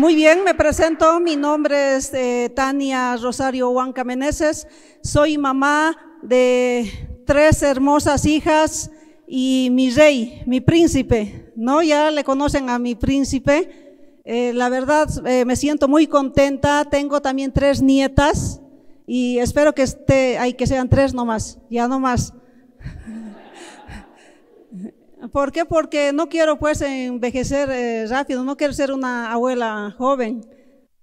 Muy bien, me presento. Mi nombre es eh, Tania Rosario Huanca Meneses. Soy mamá de tres hermosas hijas y mi rey, mi príncipe. ¿No? Ya le conocen a mi príncipe. Eh, la verdad, eh, me siento muy contenta. Tengo también tres nietas y espero que esté, hay que sean tres nomás, ya nomás. ¿Por qué? Porque no quiero pues envejecer eh, rápido, no quiero ser una abuela joven,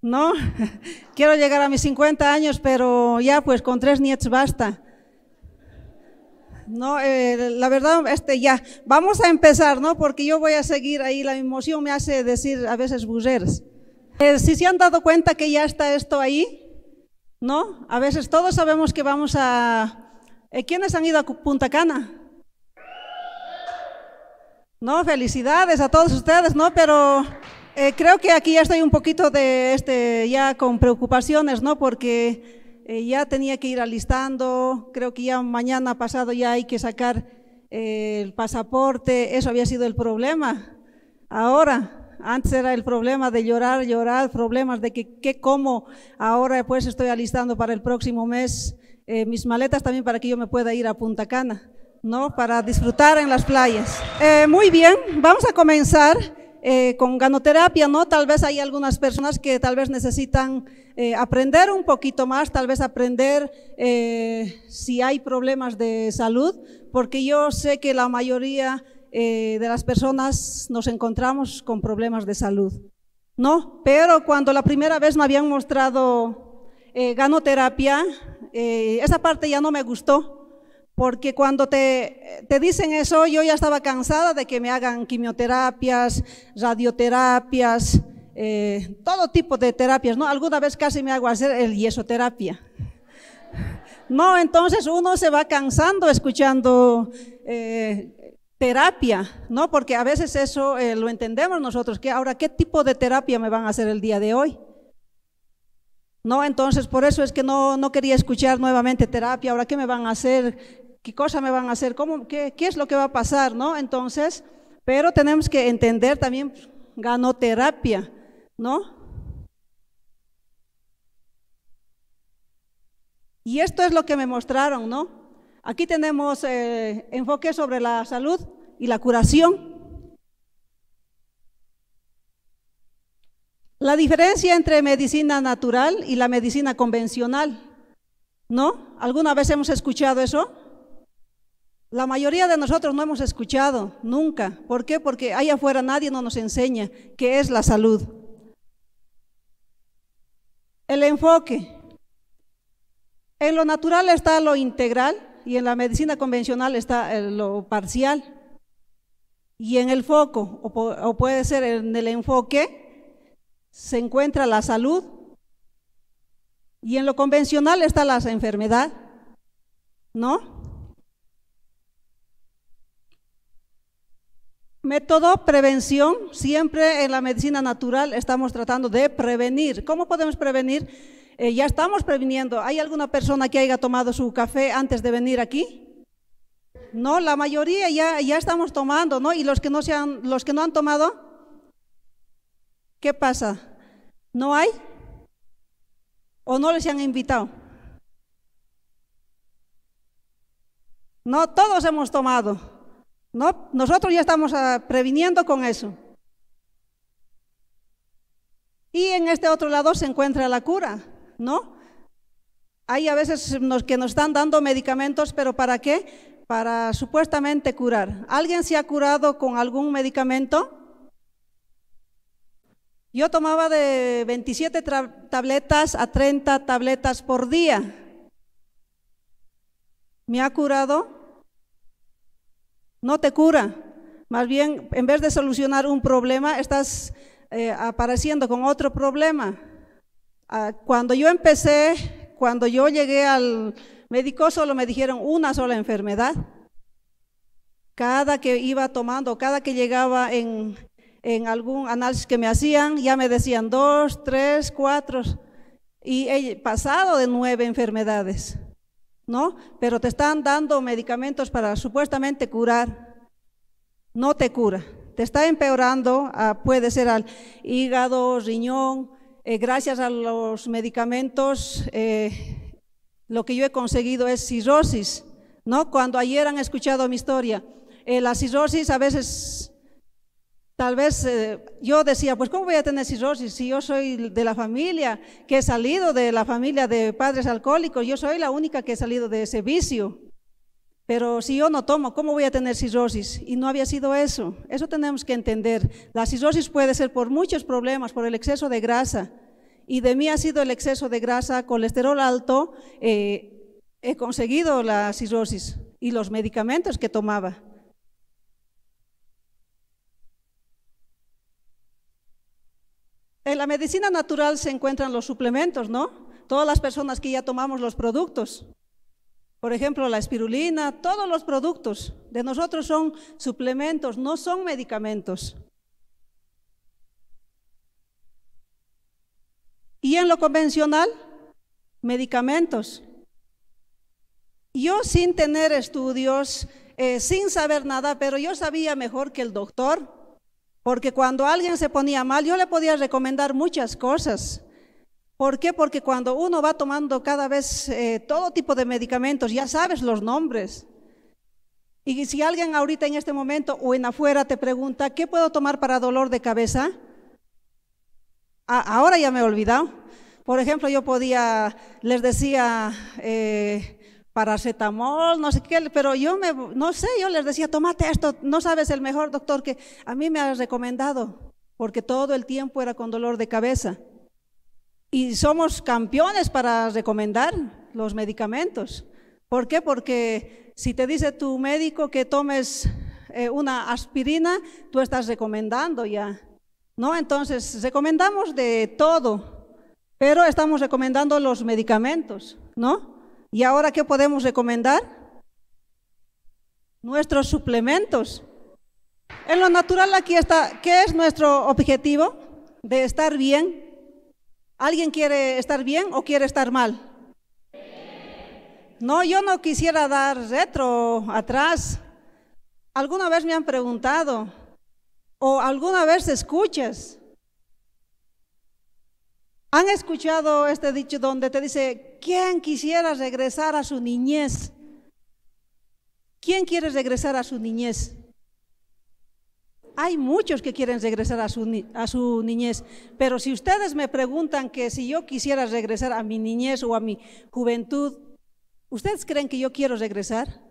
¿no? quiero llegar a mis 50 años, pero ya pues con tres nietos basta. No, eh, la verdad, este ya, vamos a empezar, ¿no? Porque yo voy a seguir ahí, la emoción me hace decir a veces buzzers. Eh, si se han dado cuenta que ya está esto ahí, ¿no? A veces todos sabemos que vamos a... ¿Quiénes han ido a Punta Cana? No, felicidades a todos ustedes, ¿no? Pero eh, creo que aquí ya estoy un poquito de este, ya con preocupaciones, ¿no? Porque eh, ya tenía que ir alistando, creo que ya mañana pasado ya hay que sacar eh, el pasaporte, eso había sido el problema. Ahora, antes era el problema de llorar, llorar, problemas de que, cómo, ahora pues estoy alistando para el próximo mes mis maletas también para que yo me pueda ir a Punta Cana. ¿no? para disfrutar en las playas. Eh, muy bien, vamos a comenzar eh, con ganoterapia, ¿no? Tal vez hay algunas personas que tal vez necesitan eh, aprender un poquito más, tal vez aprender si hay problemas de salud, porque yo sé que la mayoría de las personas nos encontramos con problemas de salud, ¿no? Pero cuando la primera vez me habían mostrado ganoterapia, esa parte ya no me gustó, porque cuando te, dicen eso, yo ya estaba cansada de que me hagan quimioterapias, radioterapias, eh, todo tipo de terapias, ¿no? Alguna vez casi me hago hacer el yesoterapia. No, entonces uno se va cansando escuchando eh, terapia, ¿no? Porque a veces eso eh, lo entendemos nosotros, que ahora, ¿qué tipo de terapia me van a hacer el día de hoy? No, entonces por eso es que no, no, quería escuchar nuevamente terapia. Ahora, ¿qué me van a hacer? ¿Qué cosa me van a hacer? ¿Cómo, qué, es lo que va a pasar? ¿no? Entonces, pero tenemos que entender también ganoterapia, ¿no? Y esto es lo que me mostraron, ¿no? Aquí tenemos eh, enfoque sobre la salud y la curación. La diferencia entre medicina natural y la medicina convencional, ¿no? ¿Alguna vez hemos escuchado eso? La mayoría de nosotros no hemos escuchado nunca. ¿Por qué? Porque allá afuera nadie nos enseña qué es la salud. El enfoque. En lo natural está lo integral y en la medicina convencional está eh, lo parcial. Y en el foco, o, puede ser en el enfoque, se encuentra la salud. Y en lo convencional está la enfermedad. ¿No? Método, prevención, siempre en la medicina natural estamos tratando de prevenir. ¿Cómo podemos prevenir? Eh, ya estamos previniendo. ¿Hay alguna persona que haya tomado su café antes de venir aquí? No, la mayoría ya, ya estamos tomando, ¿no? Y los que no, se han, los que no han tomado, ¿qué pasa? ¿No hay? ¿O no les han invitado? No, todos hemos tomado. No, nosotros ya estamos ah, previniendo con eso. Y en este otro lado se encuentra la cura, ¿no? Hay a veces que nos están dando medicamentos, pero ¿para qué? Para supuestamente curar. ¿Alguien se ha curado con algún medicamento? Yo tomaba de 27 tabletas a 30 tabletas por día. ¿Me ha curado? no te cura. Más bien, en vez de solucionar un problema, estás eh, apareciendo con otro problema. Ah, cuando yo empecé, cuando yo llegué al médico, solo me dijeron una sola enfermedad. Cada que iba tomando, cada que llegaba en, en algún análisis que me hacían, ya me decían dos, tres, cuatro. Y he pasado de nueve enfermedades. ¿no? Pero te están dando medicamentos para supuestamente curar. No te cura. Te está empeorando, ah, puede ser al hígado, riñón. Eh, gracias a los medicamentos, eh, lo que yo he conseguido es cirrosis, ¿no? Cuando ayer han escuchado mi historia, eh, la cirrosis a veces Tal vez eh, yo decía, pues ¿cómo voy a tener cirrosis si yo soy de la familia, que he salido de la familia de padres alcohólicos, yo soy la única que he salido de ese vicio? Pero si yo no tomo, ¿cómo voy a tener cirrosis? Y no había sido eso. Eso tenemos que entender. La cirrosis puede ser por muchos problemas, por el exceso de grasa. Y de mí ha sido el exceso de grasa, colesterol alto, eh, he conseguido la cirrosis y los medicamentos que tomaba. En la medicina natural se encuentran los suplementos, ¿no? Todas las personas que ya tomamos los productos. Por ejemplo, la espirulina, todos los productos de nosotros son suplementos, no son medicamentos. Y en lo convencional, medicamentos. Yo sin tener estudios, eh, sin saber nada, pero yo sabía mejor que el doctor porque cuando alguien se ponía mal, yo le podía recomendar muchas cosas. ¿Por qué? Porque cuando uno va tomando cada vez eh, todo tipo de medicamentos, ya sabes los nombres. Y si alguien ahorita en este momento o en afuera te pregunta, ¿qué puedo tomar para dolor de cabeza? ahora ya me he olvidado. Por ejemplo, yo podía, les decía, eh, paracetamol, no sé qué, pero yo me, no sé, yo les decía, tómate esto, no sabes el mejor doctor que a mí me ha recomendado, porque todo el tiempo era con dolor de cabeza. Y somos campeones para recomendar los medicamentos. ¿Por qué? Porque si te dice tu médico que tomes eh, una aspirina, tú estás recomendando ya. ¿No? Entonces, recomendamos de todo, pero estamos recomendando los medicamentos, ¿no? ¿Y ahora qué podemos recomendar? Nuestros suplementos. En lo natural aquí está, ¿qué es nuestro objetivo? De estar bien. ¿Alguien quiere estar bien o quiere estar mal? No, yo no quisiera dar retro, atrás. Alguna vez me han preguntado, o alguna vez escuchas, ¿Han escuchado este dicho donde te dice, ¿quién quisiera regresar a su niñez? ¿Quién quiere regresar a su niñez? Hay muchos que quieren regresar a su, a su, niñez, pero si ustedes me preguntan que si yo quisiera regresar a mi niñez o a mi juventud, ¿ustedes creen que yo quiero regresar?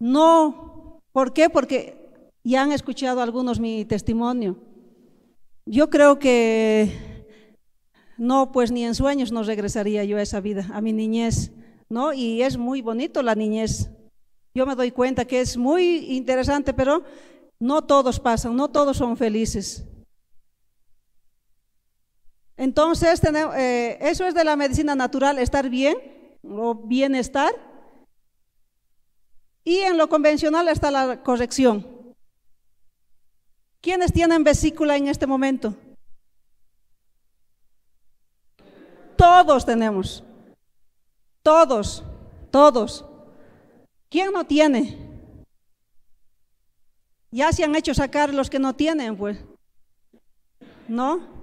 No. ¿Por qué? Porque ya han escuchado algunos mi testimonio. Yo creo que no, pues ni en sueños no regresaría yo a esa vida, a mi niñez, ¿no? Y es muy bonito la niñez. Yo me doy cuenta que es muy interesante, pero no todos pasan, no todos son felices. Entonces, eh, eso es de la medicina natural, estar bien o bienestar. Y en lo convencional está la corrección. ¿Quiénes tienen vesícula en este momento? Todos tenemos. Todos, todos. ¿Quién no tiene? Ya se han hecho sacar los que no tienen, pues. ¿No?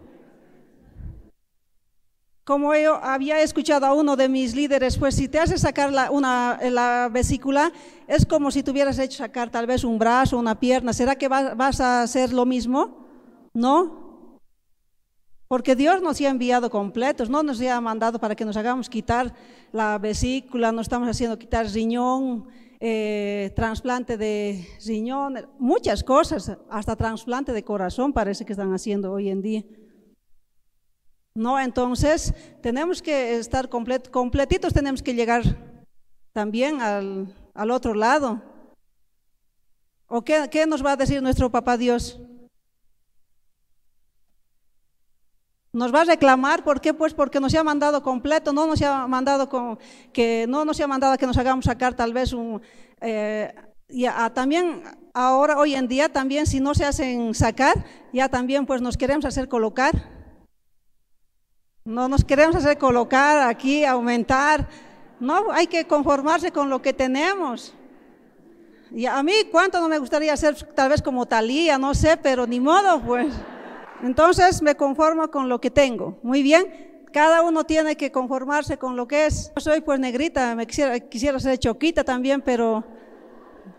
Como yo había escuchado a uno de mis líderes, pues si te haces sacar la, una, vesícula, es como si tuvieras hecho sacar tal vez un brazo, una pierna. ¿Será que vas a hacer lo mismo? ¿No? Porque Dios nos ha enviado completos, no nos ha mandado para que nos hagamos quitar la vesícula, nos estamos haciendo quitar riñón, eh, trasplante de riñón, muchas cosas, hasta trasplante de corazón parece que están haciendo hoy en día. No, entonces tenemos que estar completitos, tenemos que llegar también al, otro lado. ¿O qué, qué nos va a decir nuestro papá Dios? Nos va a reclamar, ¿por qué? Pues porque nos ha mandado completo, no nos ha mandado que no nos mandado que nos hagamos sacar tal vez un eh, también ahora hoy en día también si no se hacen sacar ya también pues nos queremos hacer colocar, no nos queremos hacer colocar aquí aumentar, no hay que conformarse con lo que tenemos. Y a mí cuánto no me gustaría ser tal vez como Talía, no sé, pero ni modo pues. Entonces me conformo con lo que tengo. Muy bien. Cada uno tiene que conformarse con lo que es. Yo soy pues negrita, me quisiera, quisiera ser choquita también, pero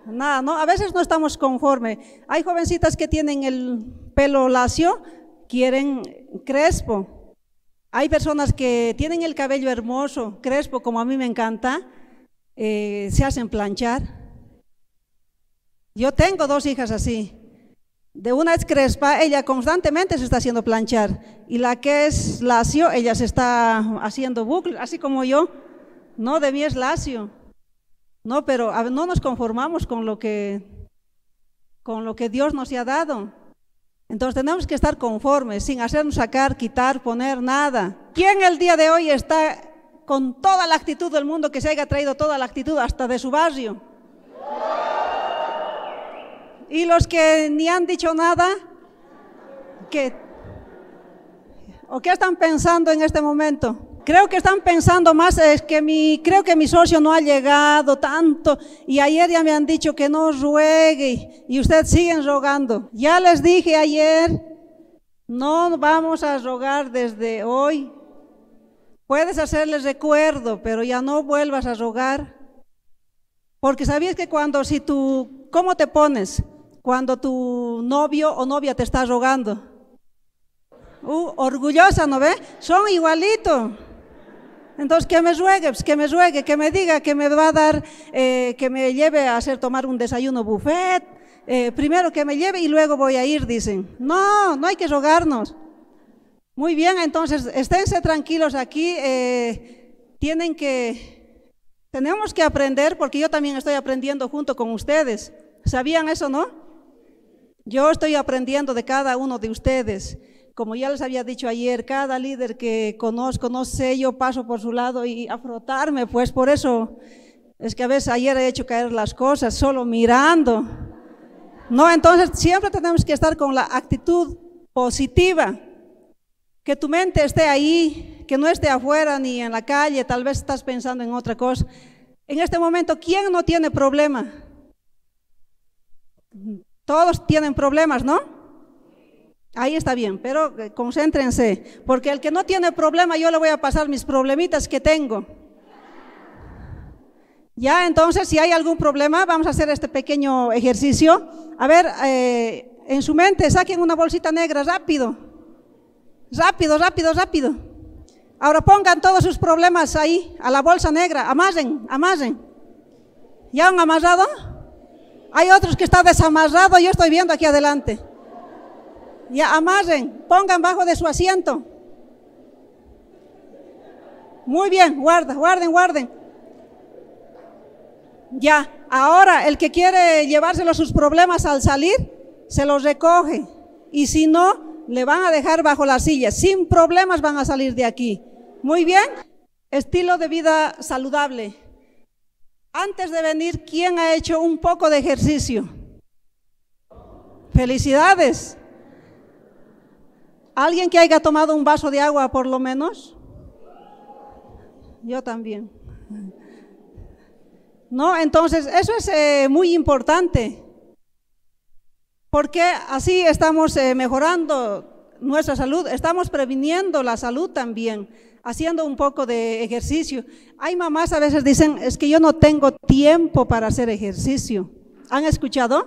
nada, ¿no? A veces no estamos conformes. Hay jovencitas que tienen el pelo lacio, quieren crespo. Hay personas que tienen el cabello hermoso, crespo, como a mí me encanta, eh, se hacen planchar. Yo tengo dos hijas así. De una es crespa, ella constantemente se está haciendo planchar. Y la que es lacio, ella se está haciendo bucle, así como yo. No, de mí es lacio. No, pero no nos conformamos con lo que, con lo que Dios nos ha dado. Entonces tenemos que estar conformes, sin hacernos sacar, quitar, poner nada. ¿Quién el día de hoy está con toda la actitud del mundo que se haya traído toda la actitud hasta de su barrio? Y los que ni han dicho nada, ¿qué? ¿O qué están pensando en este momento? Creo que están pensando más, es que mi, creo que mi socio no ha llegado tanto y ayer ya me han dicho que no ruegue y ustedes siguen rogando. Ya les dije ayer, no vamos a rogar desde hoy. Puedes hacerles recuerdo, pero ya no vuelvas a rogar. Porque sabías que cuando, si tú, ¿cómo te pones? cuando tu novio o novia te está rogando. Uh, orgullosa, ¿no ve? Son igualitos. Entonces, que me ruegue, pues, que me ruegue, que me diga que me va a dar, eh, que me lleve a hacer tomar un desayuno buffet. Eh, primero que me lleve y luego voy a ir, dicen. No, no hay que rogarnos. Muy bien, entonces, esténse tranquilos aquí. Eh, tienen que, tenemos que aprender, porque yo también estoy aprendiendo junto con ustedes. ¿Sabían eso, no? Yo estoy aprendiendo de cada uno de ustedes. Como ya les había dicho ayer, cada líder que conozco, no sé, yo paso por su lado y a frotarme, pues por eso es que a veces ayer he hecho caer las cosas solo mirando. No, entonces siempre tenemos que estar con la actitud positiva. Que tu mente esté ahí, que no esté afuera ni en la calle, tal vez estás pensando en otra cosa. En este momento, ¿quién no tiene problema? Todos tienen problemas, ¿no? Ahí está bien, pero eh, concéntrense, porque el que no tiene problema, yo le voy a pasar mis problemitas que tengo. Ya, entonces, si hay algún problema, vamos a hacer este pequeño ejercicio. A ver, eh, en su mente, saquen una bolsita negra, rápido. Rápido, rápido, rápido. Ahora pongan todos sus problemas ahí, a la bolsa negra, amasen amasen ¿Ya han amasado hay otros que están desamarrados, yo estoy viendo aquí adelante. Ya amarren, pongan bajo de su asiento. Muy bien, guarda, guarden, guarden. Ya, ahora el que quiere llevárselo sus problemas al salir, se los recoge. Y si no, le van a dejar bajo la silla. Sin problemas van a salir de aquí. Muy bien. Estilo de vida saludable. Antes de venir, ¿quién ha hecho un poco de ejercicio? Felicidades. ¿Alguien que haya tomado un vaso de agua por lo menos? Yo también. ¿No? Entonces, eso es eh, muy importante, porque así estamos eh, mejorando nuestra salud, estamos previniendo la salud también haciendo un poco de ejercicio. Hay mamás a veces dicen, es que yo no tengo tiempo para hacer ejercicio. ¿Han escuchado?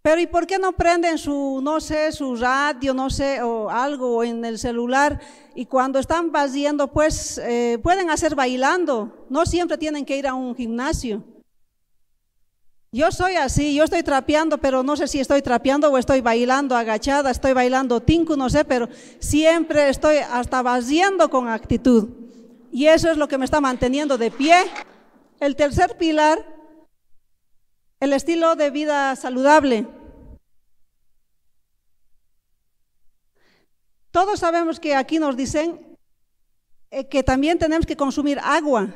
Pero ¿y por qué no prenden su, no sé, su radio, no sé, o algo en el celular? Y cuando están bailando, pues eh, pueden hacer bailando. No siempre tienen que ir a un gimnasio. Yo soy así, yo estoy trapeando, pero no sé si estoy trapeando o estoy bailando agachada, estoy bailando tinku, no sé, pero siempre estoy hasta vaciando con actitud. Y eso es lo que me está manteniendo de pie. El tercer pilar, el estilo de vida saludable. Todos sabemos que aquí nos dicen eh, que también tenemos que consumir agua.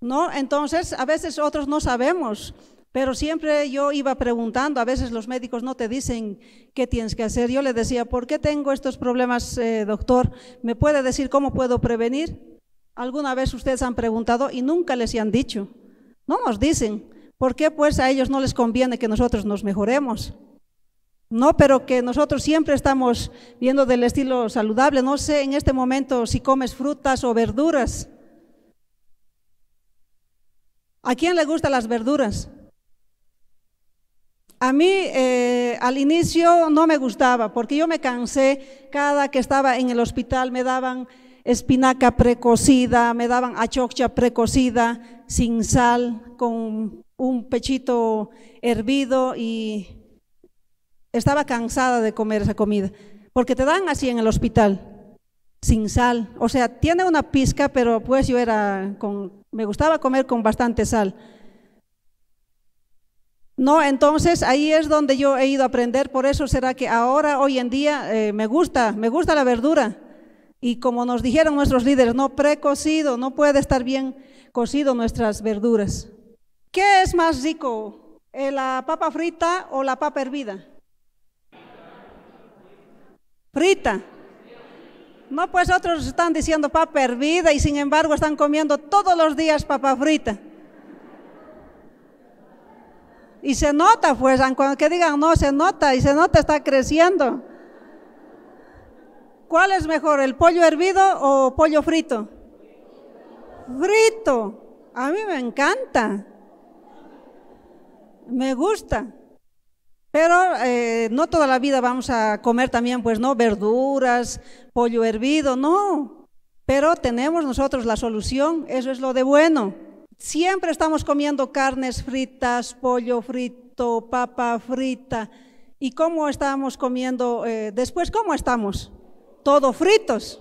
¿no? Entonces, a veces otros no sabemos, pero siempre yo iba preguntando, a veces los médicos no te dicen qué tienes que hacer. Yo le decía, ¿por qué tengo estos problemas, eh, doctor? ¿Me puede decir cómo puedo prevenir? Alguna vez ustedes han preguntado y nunca les han dicho. No nos dicen. ¿Por qué pues a ellos no les conviene que nosotros nos mejoremos? No, pero que nosotros siempre estamos viendo del estilo saludable. No sé en este momento si comes frutas o verduras. ¿A quién le gustan las verduras? A mí eh, al inicio no me gustaba porque yo me cansé cada que estaba en el hospital me daban espinaca precocida, me daban achocha precocida sin sal, con un pechito hervido y estaba cansada de comer esa comida, porque te dan así en el hospital, sin sal, o sea, tiene una pizca, pero pues yo era con me gustaba comer con bastante sal. No, entonces ahí es donde yo he ido a aprender, por eso será que ahora, hoy en día, eh, me gusta, me gusta la verdura. Y como nos dijeron nuestros líderes, no precocido, no puede estar bien cocido nuestras verduras. ¿Qué es más rico, eh, la papa frita o la papa hervida? Frita. No, pues otros están diciendo papa hervida y sin embargo están comiendo todos los días papa frita. Y se nota, pues, aunque digan no, se nota y se nota, está creciendo. ¿Cuál es mejor, el pollo hervido o pollo frito? Frito. A mí me encanta. Me gusta. Pero eh, no toda la vida vamos a comer también, pues no, verduras, pollo hervido, no. Pero tenemos nosotros la solución, eso es lo de bueno. Siempre estamos comiendo carnes fritas, pollo frito, papa frita. ¿Y cómo estamos comiendo eh, después? ¿Cómo estamos? Todo fritos.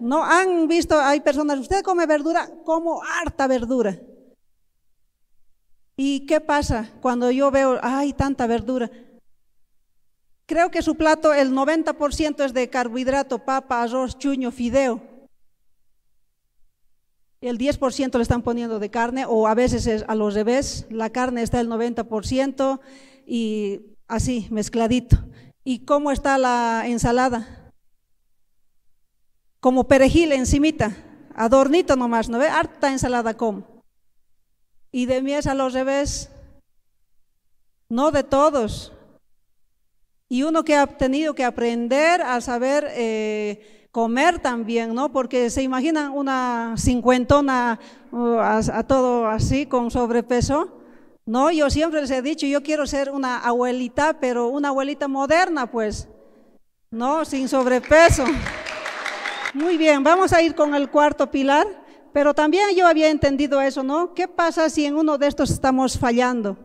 ¿No han visto? Hay personas, usted come verdura, como harta verdura. ¿Y qué pasa cuando yo veo, ay, tanta verdura? Creo que su plato, el 90% es de carbohidrato, papa, arroz, chuño, fideo. El 10% le están poniendo de carne, o a veces es a los revés, la carne está el 90% y así, mezcladito. ¿Y cómo está la ensalada? Como perejil encimita, adornito nomás, ¿no ve? Harta ensalada como y de mí es los revés, no de todos. Y uno que ha tenido que aprender a saber eh, comer también, ¿no? Porque se imaginan una cincuentona uh, a, a, todo así, con sobrepeso. No, yo siempre les he dicho, yo quiero ser una abuelita, pero una abuelita moderna, pues, ¿no? Sin sobrepeso. Muy bien, vamos a ir con el cuarto pilar. Pero también yo había entendido eso, ¿no? ¿Qué pasa si en uno de estos estamos fallando?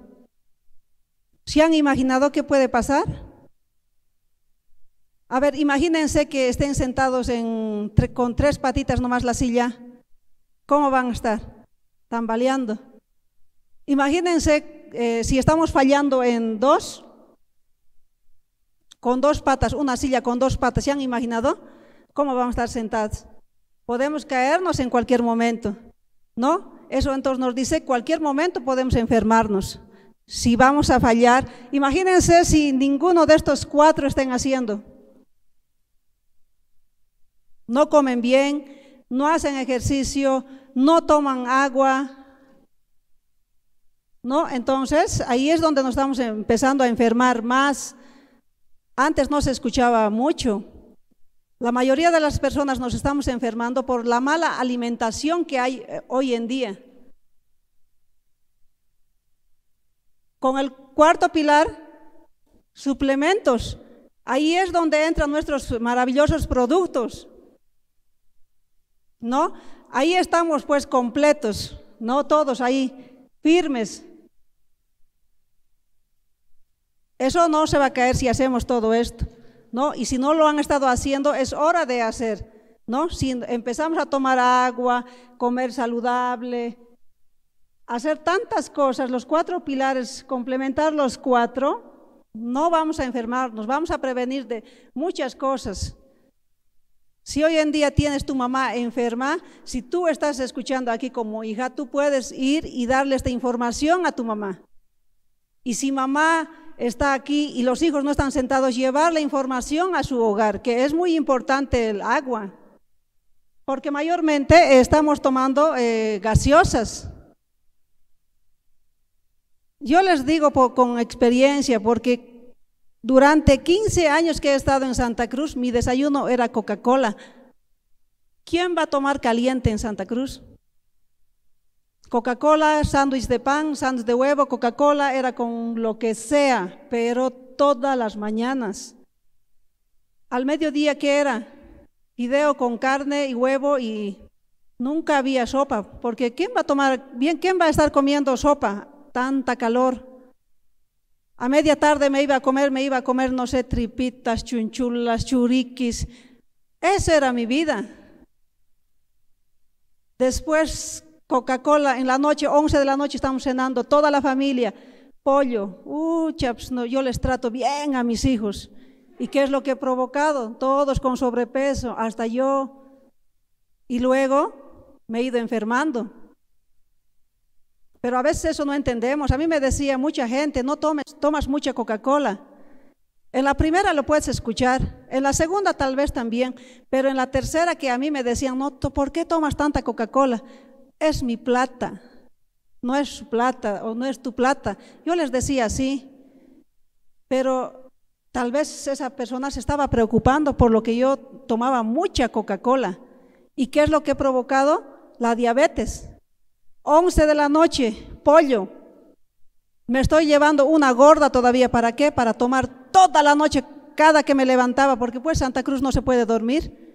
¿Se han imaginado qué puede pasar? A ver, imagínense que estén sentados con tres patitas nomás la silla. ¿Cómo van a estar? Tambaleando. Imagínense eh, si estamos fallando en dos, con dos patas, una silla con dos patas. ¿Se han imaginado cómo van a estar sentados? Podemos caernos en cualquier momento, ¿no? Eso entonces nos dice, cualquier momento podemos enfermarnos, si vamos a fallar. Imagínense si ninguno de estos cuatro estén haciendo. No comen bien, no hacen ejercicio, no toman agua, ¿no? Entonces, ahí es donde nos estamos empezando a enfermar más. Antes no se escuchaba mucho, la mayoría de las personas nos estamos enfermando por la mala alimentación que hay eh, hoy en día. Con el cuarto pilar, suplementos. Ahí es donde entran nuestros maravillosos productos. ¿No? Ahí estamos pues completos, no todos ahí firmes. Eso no se va a caer si hacemos todo esto. ¿no? Y si no lo han estado haciendo, es hora de hacer, ¿no? Si empezamos a tomar agua, comer saludable, hacer tantas cosas, los cuatro pilares, complementar los cuatro, no vamos a enfermarnos, vamos a prevenir de muchas cosas. Si hoy en día tienes tu mamá enferma, si tú estás escuchando aquí como hija, tú puedes ir y darle esta información a tu mamá. Y si mamá está aquí y los hijos no están sentados, llevar la información a su hogar, que es muy importante el agua, porque mayormente estamos tomando eh, gaseosas. Yo les digo con experiencia, porque durante 15 años que he estado en Santa Cruz, mi desayuno era Coca-Cola. ¿Quién va a tomar caliente en Santa Cruz? Coca-Cola, sándwich de pan, sándwich de huevo, Coca-Cola era con lo que sea, pero todas las mañanas. Al mediodía, ¿qué era? Fideo con carne y huevo y nunca había sopa, porque ¿quién va a tomar, bien, quién va a estar comiendo sopa? Tanta calor. A media tarde me iba a comer, me iba a comer, no sé, tripitas, chunchulas, churiquis. Esa era mi vida. Después Coca-Cola en la noche, 11 de la noche estamos cenando, toda la familia, pollo. Uh, no, yo les trato bien a mis hijos. ¿Y qué es lo que he provocado? Todos con sobrepeso, hasta yo. Y luego me he ido enfermando. Pero a veces eso no entendemos. A mí me decía mucha gente, no tomes, tomas mucha Coca-Cola. En la primera lo puedes escuchar, en la segunda tal vez también, pero en la tercera que a mí me decían, no, ¿por qué tomas tanta Coca-Cola? es mi plata, no es su plata o no es tu plata. Yo les decía así, pero tal vez esa persona se estaba preocupando por lo que yo tomaba mucha Coca-Cola. ¿Y qué es lo que he provocado? La diabetes. 11 de la noche, pollo. Me estoy llevando una gorda todavía. ¿Para qué? Para tomar toda la noche cada que me levantaba, porque pues Santa Cruz no se puede dormir.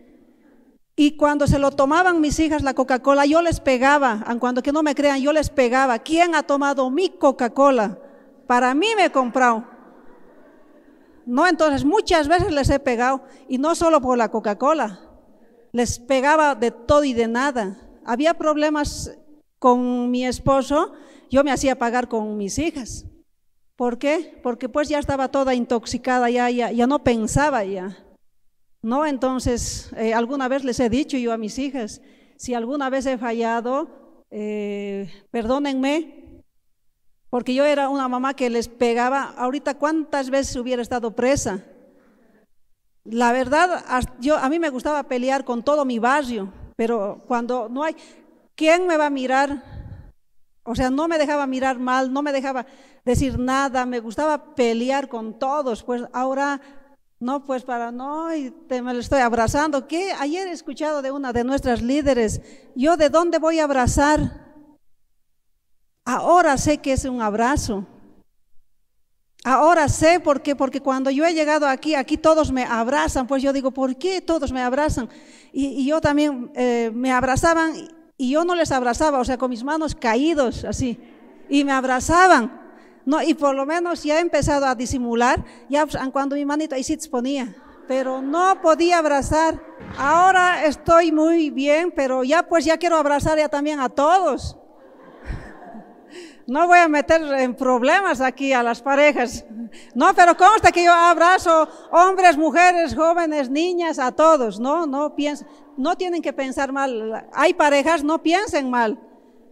Y cuando se lo tomaban mis hijas la Coca-Cola, yo les pegaba, aun cuando que no me crean, yo les pegaba. ¿Quién ha tomado mi Coca-Cola? Para mí me he comprado. No, entonces muchas veces les he pegado, y no solo por la Coca-Cola, les pegaba de todo y de nada. Había problemas con mi esposo, yo me hacía pagar con mis hijas. ¿Por qué? Porque pues ya estaba toda intoxicada, ya, ya, ya no pensaba ya. ¿no? Entonces, eh, alguna vez les he dicho yo a mis hijas, si alguna vez he fallado, eh, perdónenme, porque yo era una mamá que les pegaba, ahorita cuántas veces hubiera estado presa. La verdad, yo, a mí me gustaba pelear con todo mi barrio, pero cuando no hay, ¿quién me va a mirar? O sea, no me dejaba mirar mal, no me dejaba decir nada, me gustaba pelear con todos. Pues ahora no, pues para no, y te, me lo estoy abrazando. ¿Qué? Ayer he escuchado de una de nuestras líderes, yo de dónde voy a abrazar. Ahora sé que es un abrazo. Ahora sé por qué, porque cuando yo he llegado aquí, aquí todos me abrazan, pues yo digo, ¿por qué todos me abrazan? Y, yo también eh, me abrazaban y yo no les abrazaba, o sea, con mis manos caídos así, y me abrazaban. No, y por lo menos ya he empezado a disimular, ya pues, cuando mi manito ahí sí disponía, pero no podía abrazar. Ahora estoy muy bien, pero ya pues ya quiero abrazar ya también a todos. No voy a meter en problemas aquí a las parejas. No, pero consta que yo abrazo hombres, mujeres, jóvenes, niñas, a todos. No, no piensen, no tienen que pensar mal. Hay parejas, no piensen mal.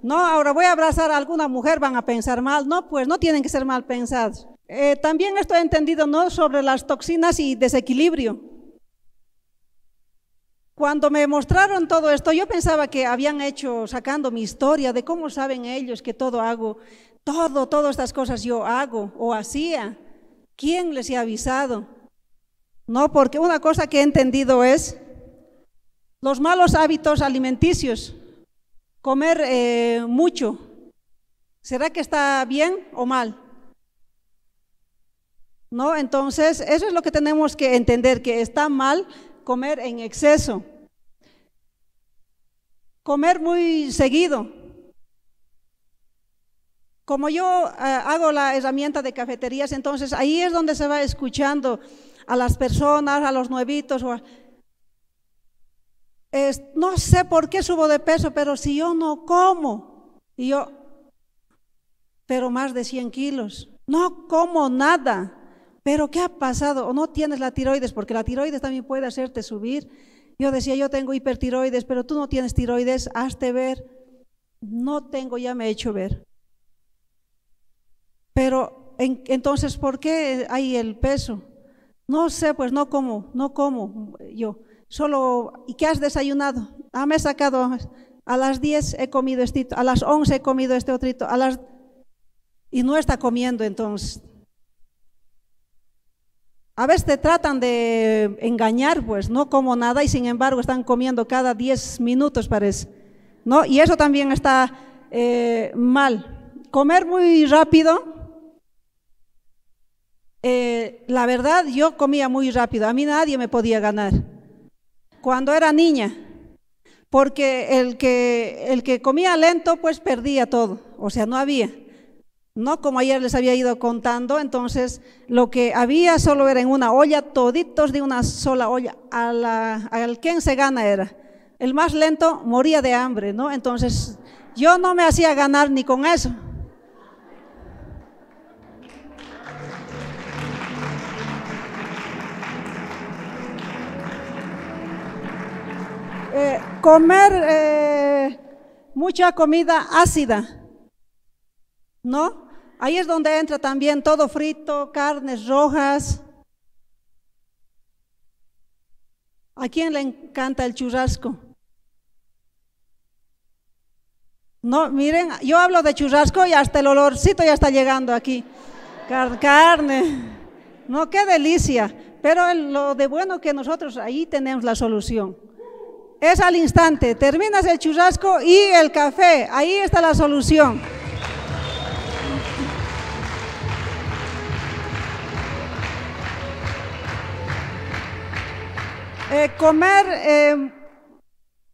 No, ahora voy a abrazar a alguna mujer, van a pensar mal. No, pues no tienen que ser mal pensados. Eh, también esto he entendido, ¿no? Sobre las toxinas y desequilibrio. Cuando me mostraron todo esto, yo pensaba que habían hecho sacando mi historia de cómo saben ellos que todo hago, todo, todas estas cosas yo hago o hacía. ¿Quién les ha avisado? No, porque una cosa que he entendido es los malos hábitos alimenticios comer eh, mucho, ¿será que está bien o mal? ¿No? Entonces, eso es lo que tenemos que entender, que está mal comer en exceso. Comer muy seguido. Como yo eh, hago la herramienta de cafeterías, entonces ahí es donde se va escuchando a las personas, a los nuevitos, o a, no sé por qué subo de peso, pero si yo no como, y yo, pero más de 100 kilos, no como nada, pero ¿qué ha pasado? O no tienes la tiroides, porque la tiroides también puede hacerte subir. Yo decía, yo tengo hipertiroides, pero tú no tienes tiroides, hazte ver. No tengo, ya me he hecho ver. Pero entonces, ¿por qué hay el peso? No sé, pues no como, no como yo solo, ¿y qué has desayunado? Ah, me sacado, a las 10 he comido este, a las 11 he comido este otro, a las... Y no está comiendo entonces. A veces te tratan de engañar, pues no como nada y sin embargo están comiendo cada 10 minutos, parece. ¿No? Y eso también está eh, mal. Comer muy rápido, eh, la verdad yo comía muy rápido, a mí nadie me podía ganar cuando era niña, porque el que, el que comía lento pues perdía todo, o sea, no había. No como ayer les había ido contando, entonces lo que había solo era en una olla, toditos de una sola olla, a al quien se gana era. El más lento moría de hambre, ¿no? Entonces yo no me hacía ganar ni con eso, Eh, comer eh, mucha comida ácida, ¿no? Ahí es donde entra también todo frito, carnes rojas. ¿A quién le encanta el churrasco? No, miren, yo hablo de churrasco y hasta el olorcito ya está llegando aquí. carne. No, qué delicia. Pero lo de bueno que nosotros ahí tenemos la solución es al instante. Terminas el churrasco y el café. Ahí está la solución. Eh, comer eh,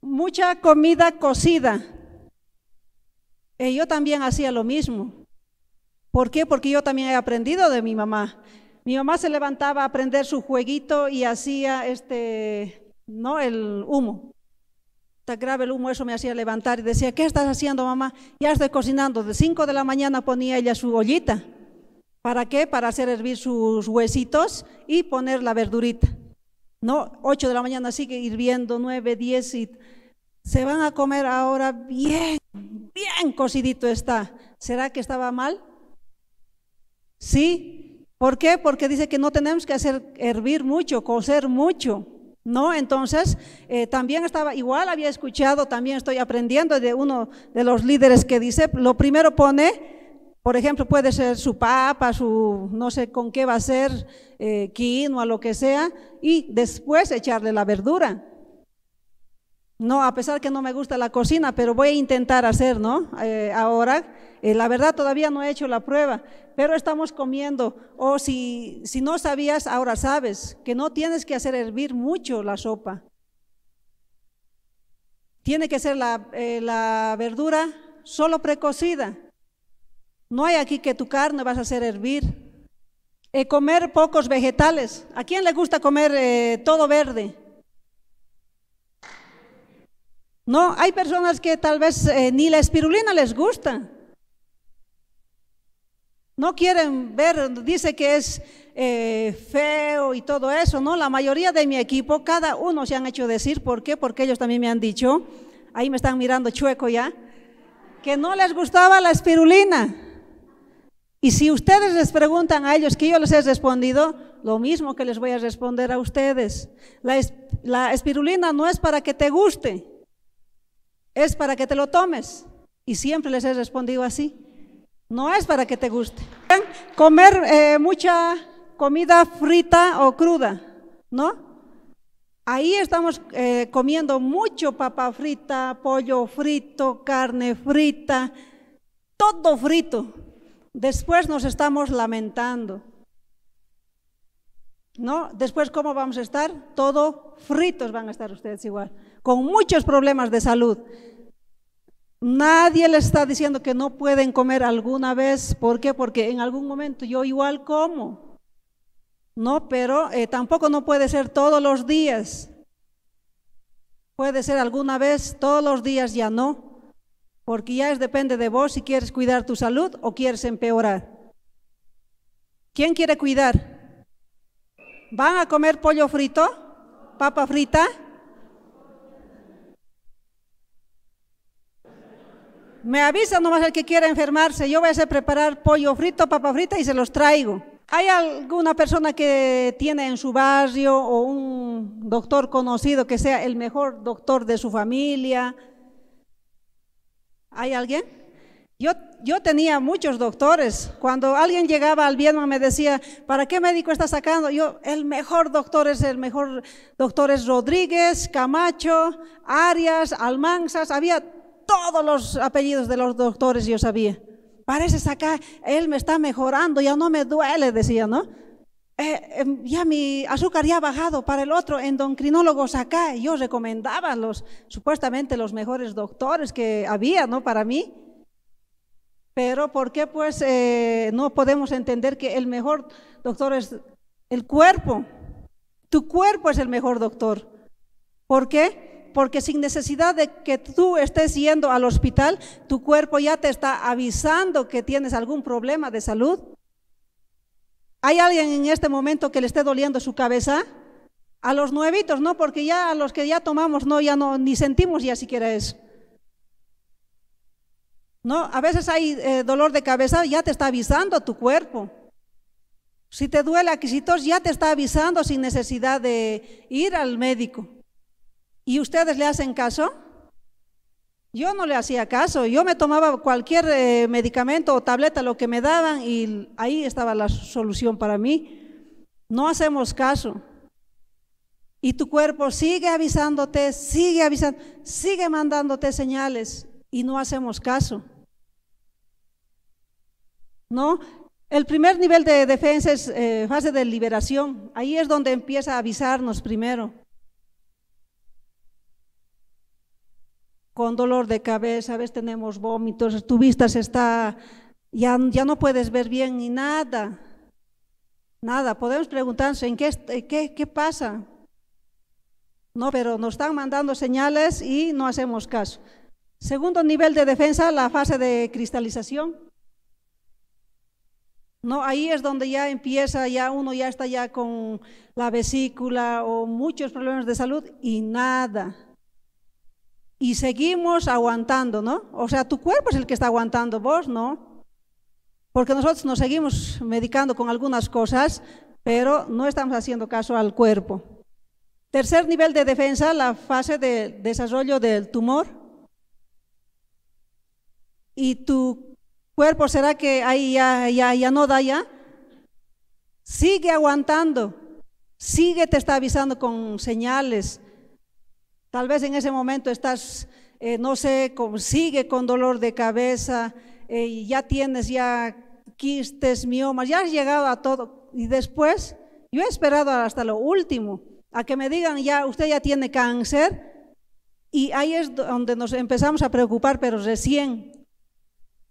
mucha comida cocida. Eh, yo también hacía lo mismo. ¿Por qué? Porque yo también he aprendido de mi mamá. Mi mamá se levantaba a aprender su jueguito y hacía este, ¿no? El humo grave el humo, eso me hacía levantar y decía, ¿qué estás haciendo, mamá? Ya estoy cocinando. De 5 de la mañana ponía ella su ollita. ¿Para qué? Para hacer hervir sus huesitos y poner la verdurita. No, 8 de la mañana sigue hirviendo, 9, 10 y se van a comer ahora bien, bien cocidito está. ¿Será que estaba mal? Sí. ¿Por qué? Porque dice que no tenemos que hacer hervir mucho, cocer mucho. ¿No? Entonces, eh, también estaba, igual había escuchado, también estoy aprendiendo de uno de los líderes que dice, lo primero pone, por ejemplo, puede ser su papa, su no sé con qué va a ser, eh, quinoa, lo que sea, y después echarle la verdura. No, a pesar que no me gusta la cocina, pero voy a intentar hacer, ¿no? Eh, ahora, eh, la verdad todavía no he hecho la prueba, pero estamos comiendo. O si, no sabías, ahora sabes que no tienes que hacer hervir mucho la sopa. Tiene que ser la, eh, la verdura solo precocida. No hay aquí que tu carne vas a hacer hervir. comer pocos vegetales. ¿A quién le gusta comer todo verde? No, hay personas que tal vez eh, ni la espirulina les gusta. No quieren ver, dice que es eh, feo y todo eso, ¿no? La mayoría de mi equipo, cada uno se han hecho decir, ¿por qué? Porque ellos también me han dicho, ahí me están mirando chueco ya, que no les gustaba la espirulina. Y si ustedes les preguntan a ellos que yo les he respondido, lo mismo que les voy a responder a ustedes. La, la espirulina no es para que te guste, es para que te lo tomes. Y siempre les he respondido así. No es para que te guste. Comer eh, mucha comida frita o cruda, ¿no? Ahí estamos eh, comiendo mucho papa frita, pollo frito, carne frita, todo frito. Después nos estamos lamentando. ¿No? Después, ¿cómo vamos a estar? Todo fritos van a estar ustedes igual con muchos problemas de salud. Nadie le está diciendo que no pueden comer alguna vez. ¿Por qué? Porque en algún momento yo igual como. No, pero eh, tampoco no puede ser todos los días. Puede ser alguna vez, todos los días ya no. Porque ya es, depende de vos si quieres cuidar tu salud o quieres empeorar. ¿Quién quiere cuidar? ¿Van a comer pollo frito? ¿Papa frita? Me avisa nomás el que quiera enfermarse. Yo voy a hacer preparar pollo frito, papa frita y se los traigo. ¿Hay alguna persona que tiene en su barrio o un doctor conocido que sea el mejor doctor de su familia? ¿Hay alguien? Yo, yo tenía muchos doctores. Cuando alguien llegaba al Vietnam me decía, ¿para qué médico está sacando? Yo, el mejor doctor es el mejor doctor es Rodríguez, Camacho, Arias, Almanzas. Había todos los apellidos de los doctores yo sabía. Parece acá, él me está mejorando, ya no me duele, decía, ¿no? Eh, em, ya mi azúcar ya ha bajado para el otro endocrinólogo acá. Yo recomendaba los supuestamente los mejores doctores que había, ¿no? Para mí. Pero ¿por qué pues eh, no podemos entender que el mejor doctor es el cuerpo? Tu cuerpo es el mejor doctor. ¿Por qué? porque sin necesidad de que tú estés yendo al hospital, tu cuerpo ya te está avisando que tienes algún problema de salud. ¿Hay alguien en este momento que le esté doliendo su cabeza? A los nuevitos, no, porque ya a los que ya tomamos, no, ya no, ni sentimos ya siquiera eso. No, a veces hay eh, dolor de cabeza, ya te está avisando tu cuerpo. Si te duele quisitos, ya te está avisando sin necesidad de ir al médico. ¿Y ustedes le hacen caso? Yo no le hacía caso, yo me tomaba cualquier eh, medicamento o tableta, lo que me daban, y ahí estaba la solución para mí. No hacemos caso. Y tu cuerpo sigue avisándote, sigue avisando, sigue mandándote señales y no hacemos caso. ¿No? El primer nivel de defensa es eh, fase de liberación. Ahí es donde empieza a avisarnos primero. con dolor de cabeza, a veces tenemos vómitos, tu vista se está, ya, ya no puedes ver bien ni nada. Nada, podemos preguntarnos en qué, qué, qué pasa. No, pero nos están mandando señales y no hacemos caso. Segundo nivel de defensa, la fase de cristalización. No, ahí es donde ya empieza, ya uno ya está ya con la vesícula o muchos problemas de salud y nada y seguimos aguantando, ¿no? O sea, tu cuerpo es el que está aguantando, vos no. Porque nosotros nos seguimos medicando con algunas cosas, pero no estamos haciendo caso al cuerpo. Tercer nivel de defensa, la fase de desarrollo del tumor. Y tu cuerpo será que ahí ya, ya, ya no da ya. Sigue aguantando, sigue te está avisando con señales, Tal vez en ese momento estás, eh, no sé, sigue con dolor de cabeza, eh, y ya tienes ya quistes, miomas, ya has llegado a todo. Y después, yo he esperado hasta lo último, a que me digan ya, usted ya tiene cáncer. Y ahí es donde nos empezamos a preocupar, pero recién.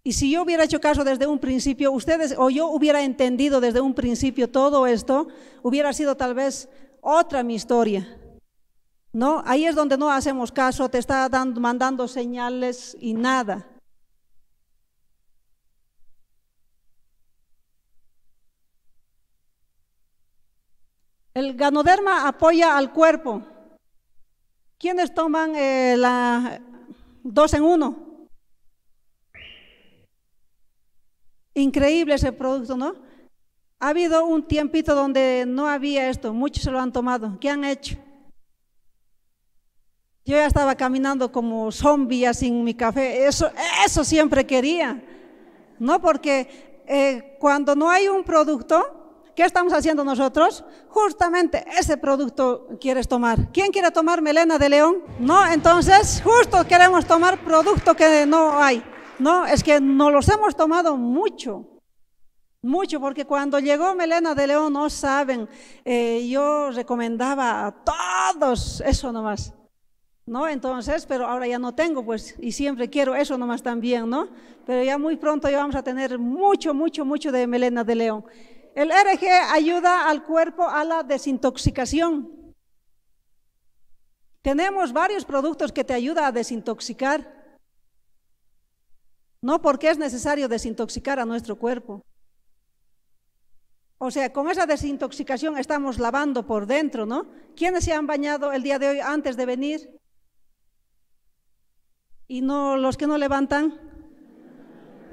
Y si yo hubiera hecho caso desde un principio, ustedes o yo hubiera entendido desde un principio todo esto, hubiera sido tal vez otra mi historia. ¿no? Ahí es donde no hacemos caso, te está dando, mandando señales y nada. El ganoderma apoya al cuerpo. ¿Quiénes toman eh, la dos en uno? Increíble ese producto, ¿no? Ha habido un tiempito donde no había esto, muchos se lo han tomado. ¿Qué han hecho? Yo ya estaba caminando como zombie sin mi café. Eso, eso siempre quería. ¿No? Porque eh, cuando no hay un producto, ¿qué estamos haciendo nosotros? Justamente ese producto quieres tomar. ¿Quién quiere tomar melena de león? No, entonces justo queremos tomar producto que no hay. No, es que no los hemos tomado mucho. Mucho, porque cuando llegó Melena de León, no saben, eh, yo recomendaba a todos eso nomás. ¿no? Entonces, pero ahora ya no tengo, pues, y siempre quiero eso nomás también, ¿no? Pero ya muy pronto ya vamos a tener mucho, mucho, mucho de melena de león. El RG ayuda al cuerpo a la desintoxicación. Tenemos varios productos que te ayudan a desintoxicar. No porque es necesario desintoxicar a nuestro cuerpo. O sea, con esa desintoxicación estamos lavando por dentro, ¿no? ¿Quiénes se han bañado el día de hoy antes de venir? Y no, los que no levantan,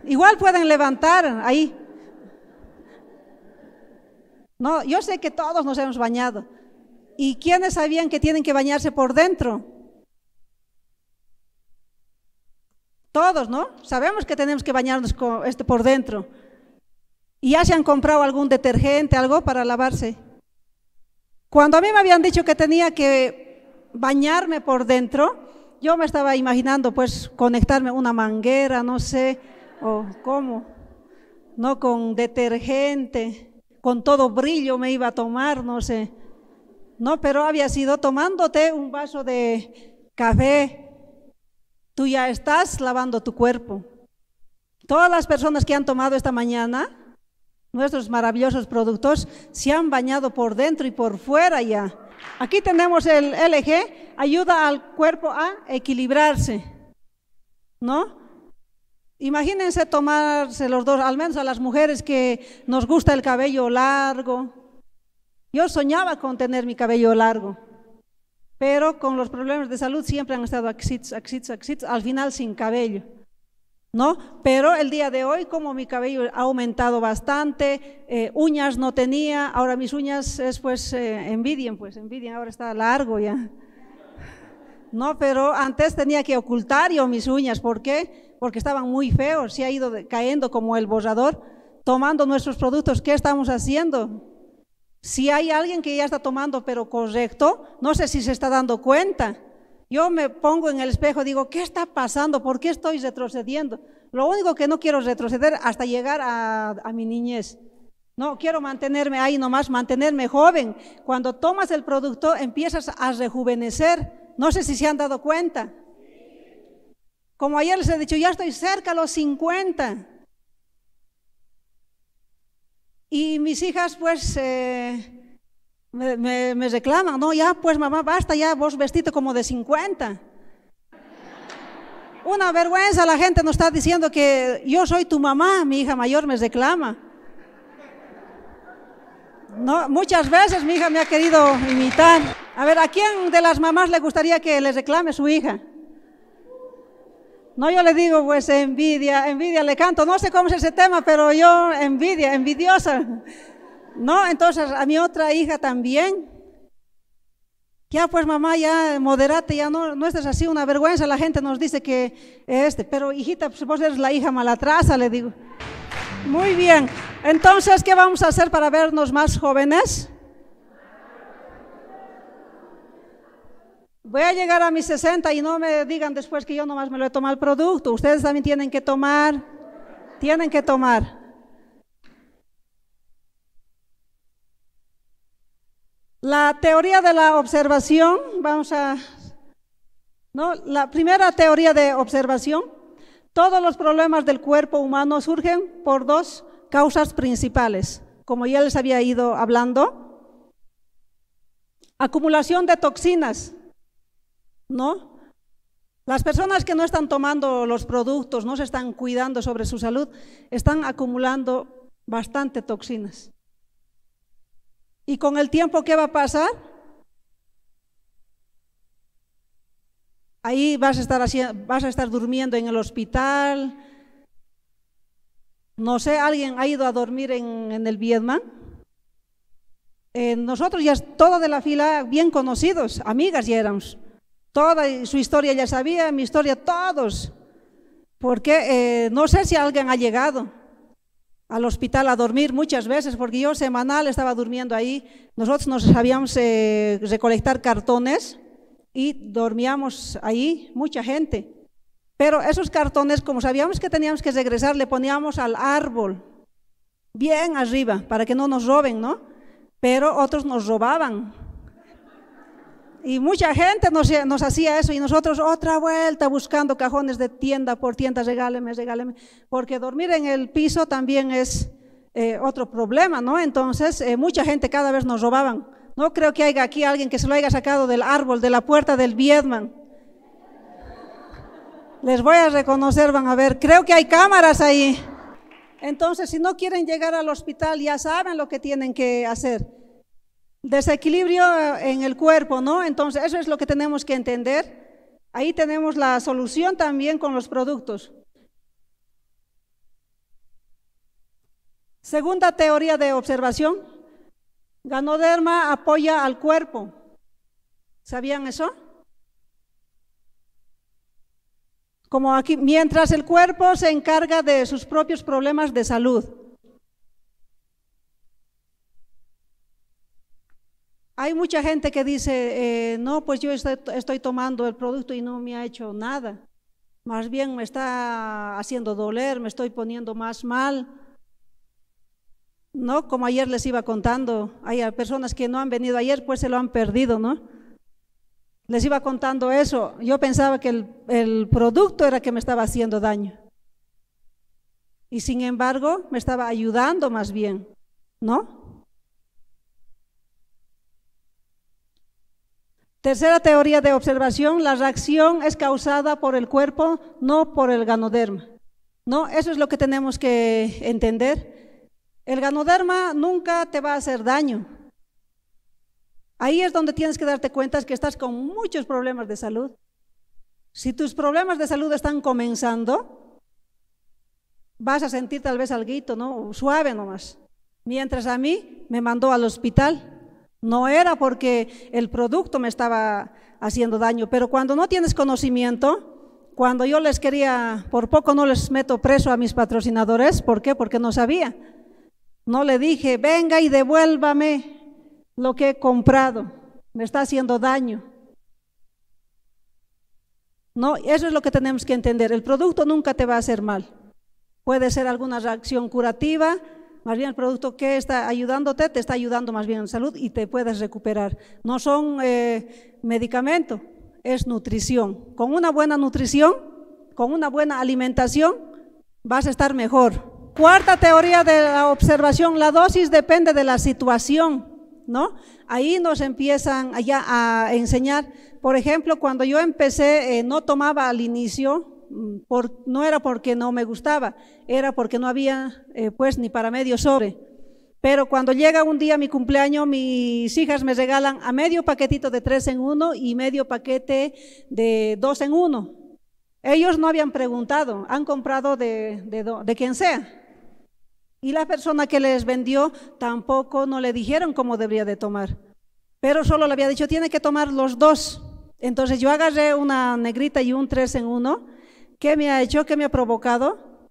igual pueden levantar ahí. No, yo sé que todos nos hemos bañado. ¿Y quiénes sabían que tienen que bañarse por dentro? Todos, ¿no? Sabemos que tenemos que bañarnos este, por dentro. ¿Y ya se han comprado algún detergente, algo para lavarse? Cuando a mí me habían dicho que tenía que bañarme por dentro, yo me estaba imaginando pues conectarme una manguera, no sé, o cómo, no con detergente, con todo brillo me iba a tomar, no sé. No, pero había sido tomándote un vaso de café. Tú ya estás lavando tu cuerpo. Todas las personas que han tomado esta mañana, nuestros maravillosos productos, se han bañado por dentro y por fuera ya. Aquí tenemos el LG, ayuda al cuerpo a equilibrarse, ¿no? Imagínense tomarse los dos, al menos a las mujeres que nos gusta el cabello largo. Yo soñaba con tener mi cabello largo, pero con los problemas de salud siempre han estado axitos, axitos, axitos, al final sin cabello. ¿no? Pero el día de hoy, como mi cabello ha aumentado bastante, eh, uñas no tenía, ahora mis uñas es pues eh, envidien, pues envidien, ahora está largo ya. No, pero antes tenía que ocultar yo mis uñas, ¿por qué? Porque estaban muy feos, se ha ido cayendo como el borrador, tomando nuestros productos, ¿qué estamos haciendo? Si hay alguien que ya está tomando, pero correcto, no sé si se está dando cuenta. Yo me pongo en el espejo, y digo, ¿qué está pasando? ¿Por qué estoy retrocediendo? Lo único que no quiero retroceder hasta llegar a, mi niñez. No, quiero mantenerme ahí nomás, mantenerme joven. Cuando tomas el producto empiezas a rejuvenecer. No sé si se han dado cuenta. Como ayer les he dicho, ya estoy cerca a los 50. Y mis hijas, pues, eh, me, me, no, ya pues mamá, basta ya vos vestido como de 50. Una vergüenza, la gente nos está diciendo que yo soy tu mamá, mi hija mayor me reclama. No, muchas veces mi hija me ha querido imitar. A ver, ¿a quién de las mamás le gustaría que le reclame su hija? No, yo le digo, pues envidia, envidia, le canto, no sé cómo es ese tema, pero yo envidia, envidiosa. No, entonces a mi otra hija también. Ya pues mamá, ya moderate, ya no, no estés así, una vergüenza, la gente nos dice que este, pero hijita, pues vos eres la hija malatrasa, le digo. Muy bien, entonces, ¿qué vamos a hacer para vernos más jóvenes? Voy a llegar a mis 60 y no me digan después que yo nomás me lo he tomado el producto, ustedes también tienen que tomar, tienen que tomar. La teoría de la observación, vamos a, ¿no? La primera teoría de observación, todos los problemas del cuerpo humano surgen por dos causas principales, como ya les había ido hablando. Acumulación de toxinas, ¿no? Las personas que no están tomando los productos, no se están cuidando sobre su salud, están acumulando bastante toxinas. ¿Y con el tiempo qué va a pasar? Ahí vas a estar, vas a estar durmiendo en el hospital. No sé, ¿alguien ha ido a dormir en, el Vietnam? Eh, nosotros ya toda de la fila bien conocidos, amigas ya éramos. Toda su historia ya sabía, mi historia todos. Porque eh, no sé si alguien ha llegado al hospital a dormir muchas veces, porque yo semanal estaba durmiendo ahí. Nosotros nos sabíamos eh, recolectar cartones y dormíamos ahí mucha gente. Pero esos cartones, como sabíamos que teníamos que regresar, le poníamos al árbol, bien arriba, para que no nos roben, ¿no? Pero otros nos robaban. Y mucha gente nos, nos hacía eso y nosotros otra vuelta buscando cajones de tienda por tienda, regáleme, regáleme, porque dormir en el piso también es eh, otro problema, ¿no? Entonces, eh, mucha gente cada vez nos robaban. No creo que haya aquí alguien que se lo haya sacado del árbol, de la puerta del Vietman. Les voy a reconocer, van a ver, creo que hay cámaras ahí. Entonces, si no quieren llegar al hospital, ya saben lo que tienen que hacer desequilibrio en el cuerpo, ¿no? Entonces, eso es lo que tenemos que entender. Ahí tenemos la solución también con los productos. Segunda teoría de observación, ganoderma apoya al cuerpo. ¿Sabían eso? Como aquí, mientras el cuerpo se encarga de sus propios problemas de salud. Hay mucha gente que dice, eh, no, pues yo estoy, tomando el producto y no me ha hecho nada. Más bien me está haciendo doler, me estoy poniendo más mal. ¿No? Como ayer les iba contando, hay personas que no han venido ayer, pues se lo han perdido, ¿no? Les iba contando eso. Yo pensaba que el, el producto era que me estaba haciendo daño. Y sin embargo, me estaba ayudando más bien, ¿no? Tercera teoría de observación, la reacción es causada por el cuerpo, no por el ganoderma. ¿No? Eso es lo que tenemos que entender. El ganoderma nunca te va a hacer daño. Ahí es donde tienes que darte cuenta que estás con muchos problemas de salud. Si tus problemas de salud están comenzando, vas a sentir tal vez algo, ¿no? Suave nomás. Mientras a mí me mandó al hospital no era porque el producto me estaba haciendo daño, pero cuando no tienes conocimiento, cuando yo les quería, por poco no les meto preso a mis patrocinadores, ¿por qué? Porque no sabía. No le dije, venga y devuélvame lo que he comprado, me está haciendo daño. No, eso es lo que tenemos que entender. El producto nunca te va a hacer mal. Puede ser alguna reacción curativa, más bien el producto que está ayudándote te está ayudando más bien en salud y te puedes recuperar. No son eh, medicamentos, es nutrición. Con una buena nutrición, con una buena alimentación, vas a estar mejor. Cuarta teoría de la observación, la dosis depende de la situación, ¿no? Ahí nos empiezan allá a enseñar, por ejemplo, cuando yo empecé, eh, no tomaba al inicio, Mm, no era porque no me gustaba, era porque no había eh, pues ni para medio sobre. Pero cuando llega un día mi cumpleaños, mis hijas me regalan a medio paquetito de tres en uno y medio paquete de dos en uno. Ellos no habían preguntado, han comprado de, de, de quien sea. Y la persona que les vendió tampoco no le dijeron cómo debería de tomar. Pero solo le había dicho, tiene que tomar los dos. Entonces yo agarré una negrita y un tres en uno ¿Qué me ha hecho? ¿Qué me ha provocado?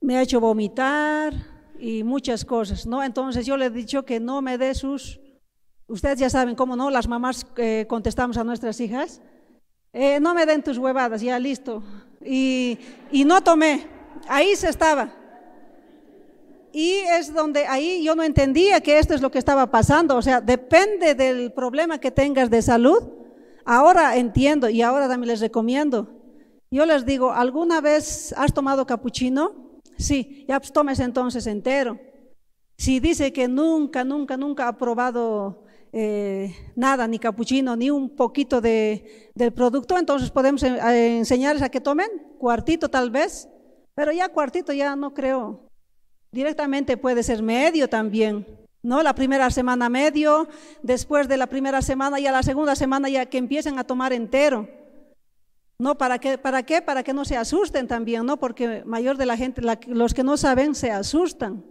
Me ha hecho vomitar y muchas cosas, ¿no? Entonces yo le he dicho que no me dé sus... Ustedes ya saben cómo, ¿no? Las mamás eh, contestamos a nuestras hijas. Eh, no me den tus huevadas, ya listo. Y, y no tomé, ahí se estaba. Y es donde ahí yo no entendía que esto es lo que estaba pasando. O sea, depende del problema que tengas de salud. Ahora entiendo y ahora también les recomiendo yo les digo, ¿alguna vez has tomado capuchino? Sí, ya pues tomes entonces entero. Si dice que nunca, nunca, nunca ha probado eh, nada, ni capuchino, ni un poquito del producto, entonces podemos eh, enseñarles a que tomen cuartito tal vez, pero ya cuartito ya no creo. Directamente puede ser medio también. ¿no? La primera semana medio, después de la primera semana y a la segunda semana ya que empiecen a tomar entero. ¿No? ¿Para qué? ¿Para qué? Para que no se asusten también, ¿no? Porque mayor de la gente, los que no saben, se asustan.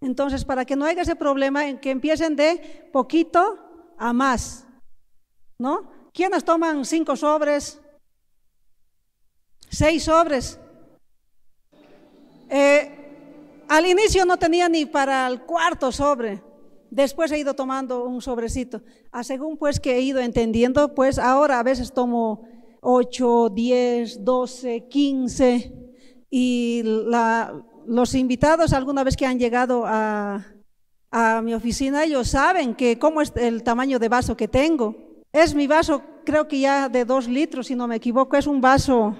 Entonces, para que no haya ese problema, en que empiecen de poquito a más, ¿no? ¿Quiénes toman cinco sobres? Seis sobres. Eh, al inicio no tenía ni para el cuarto sobre. Después he ido tomando un sobrecito. Ah, según pues que he ido entendiendo, pues ahora a veces tomo 8, 10, 12, 15 y los invitados alguna vez que han llegado a, mi oficina, ellos saben que cómo es el tamaño de vaso que tengo. Es mi vaso, creo que ya de 2 litros, si no me equivoco, es un vaso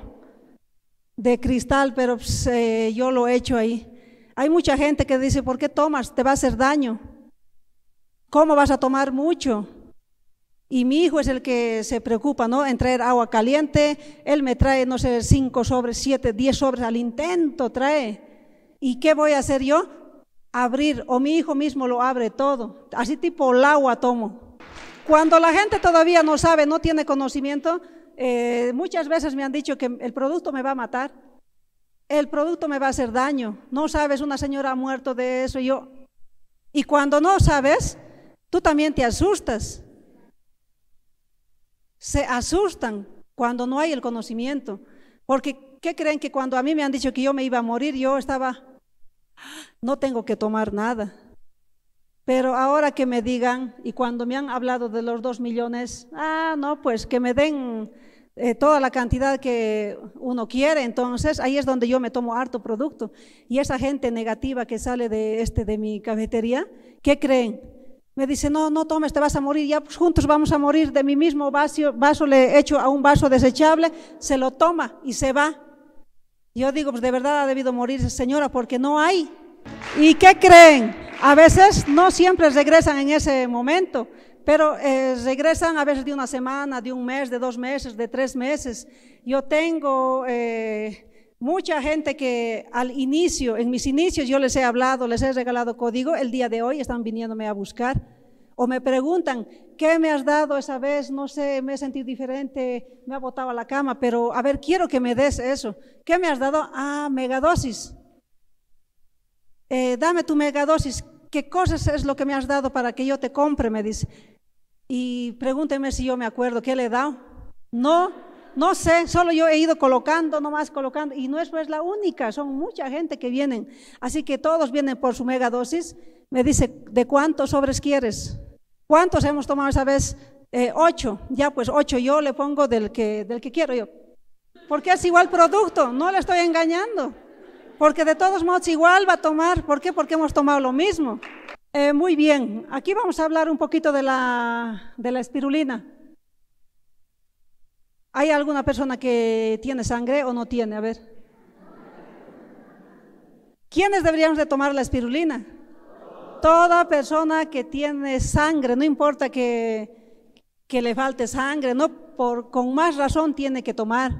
de cristal, pero pues, eh, yo lo he hecho ahí. Hay mucha gente que dice, ¿por qué tomas? Te va a hacer daño. ¿Cómo vas a tomar mucho? Y mi hijo es el que se preocupa, ¿no? En traer agua caliente. Él me trae, no sé, cinco sobres, siete, diez sobres al intento trae. ¿Y qué voy a hacer yo? Abrir, o mi hijo mismo lo abre todo. Así tipo el agua tomo. Cuando la gente todavía no sabe, no tiene conocimiento, eh, muchas veces me han dicho que el producto me va a matar, el producto me va a hacer daño. No sabes, una señora ha muerto de eso, y yo. Y cuando no sabes, tú también te asustas se asustan cuando no hay el conocimiento. Porque, ¿qué creen que cuando a mí me han dicho que yo me iba a morir, yo estaba, no tengo que tomar nada? Pero ahora que me digan, y cuando me han hablado de los dos millones, ah, no, pues que me den eh, toda la cantidad que uno quiere, entonces ahí es donde yo me tomo harto producto. Y esa gente negativa que sale de, este, de mi cafetería, ¿qué creen? me dice, no, no tomes, te vas a morir, ya pues, juntos vamos a morir de mi mismo vaso, vaso le hecho a un vaso desechable, se lo toma y se va. Yo digo, pues de verdad ha debido morirse, señora, porque no hay. ¿Y qué creen? A veces no siempre regresan en ese momento, pero eh, regresan a veces de una semana, de un mes, de dos meses, de tres meses. Yo tengo eh, Mucha gente que al inicio, en mis inicios, yo les he hablado, les he regalado código, el día de hoy están viniéndome a buscar. O me preguntan, ¿qué me has dado esa vez? No sé, me he sentido diferente, me ha botado a la cama, pero a ver, quiero que me des eso. ¿Qué me has dado? Ah, megadosis. Eh, dame tu megadosis. ¿Qué cosas es lo que me has dado para que yo te compre? Me dice. Y pregúnteme si yo me acuerdo qué le he dado. No, no sé, solo yo he ido colocando, nomás colocando, y no es la única, son mucha gente que vienen. Así que todos vienen por su megadosis. Me dice, ¿de cuántos sobres quieres? ¿Cuántos hemos tomado esa vez? Eh, ocho, ya pues ocho yo le pongo del que, del que quiero yo. Porque es igual producto, no le estoy engañando. Porque de todos modos igual va a tomar. ¿Por qué? Porque hemos tomado lo mismo. Eh, muy bien, aquí vamos a hablar un poquito de la espirulina. ¿Hay alguna persona que tiene sangre o no tiene? A ver. ¿Quiénes deberíamos de tomar la espirulina? Toda persona que tiene sangre, no importa que, que le falte sangre, no con más razón tiene que tomar.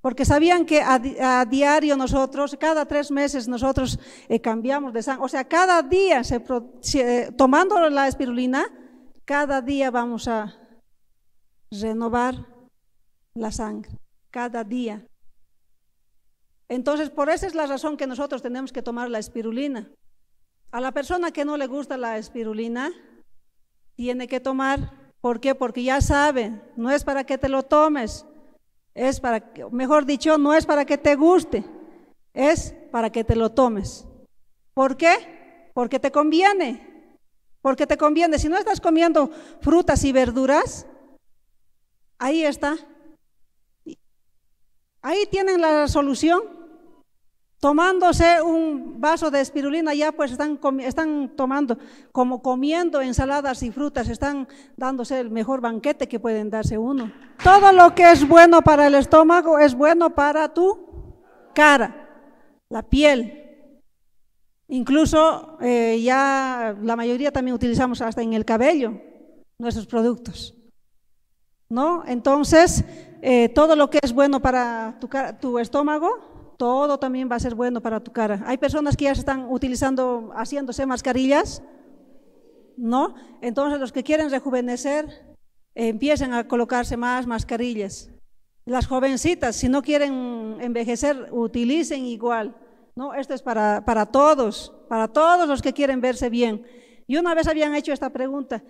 Porque sabían que a, diario nosotros, cada tres meses nosotros eh, cambiamos de sangre. O sea, cada día, eh, tomando la espirulina, cada día vamos a renovar la sangre, cada día. Entonces, por esa es la razón que nosotros tenemos que tomar la espirulina. A la persona que no le gusta la espirulina, tiene que tomar. ¿Por qué? Porque ya sabe, no es para que te lo tomes, es para, que, mejor dicho, no es para que te guste, es para que te lo tomes. ¿Por qué? Porque te conviene. Porque te conviene. Si no estás comiendo frutas y verduras, ahí está, Ahí tienen la solución, Tomándose un vaso de espirulina, ya pues están, están tomando, como comiendo ensaladas y frutas, están dándose el mejor banquete que pueden darse uno. Todo lo que es bueno para el estómago es bueno para tu cara, la piel. Incluso eh, ya la mayoría también utilizamos hasta en el cabello nuestros productos. ¿no? Entonces, eh, todo lo que es bueno para tu, estómago, todo también va a ser bueno para tu cara. Hay personas que ya están utilizando, haciéndose mascarillas, ¿no? Entonces, los que quieren rejuvenecer, empiecen a colocarse más mascarillas. Las jovencitas, si no quieren envejecer, utilicen igual. ¿no? Esto es para, para todos, para todos los que quieren verse bien. Y una vez habían hecho esta pregunta,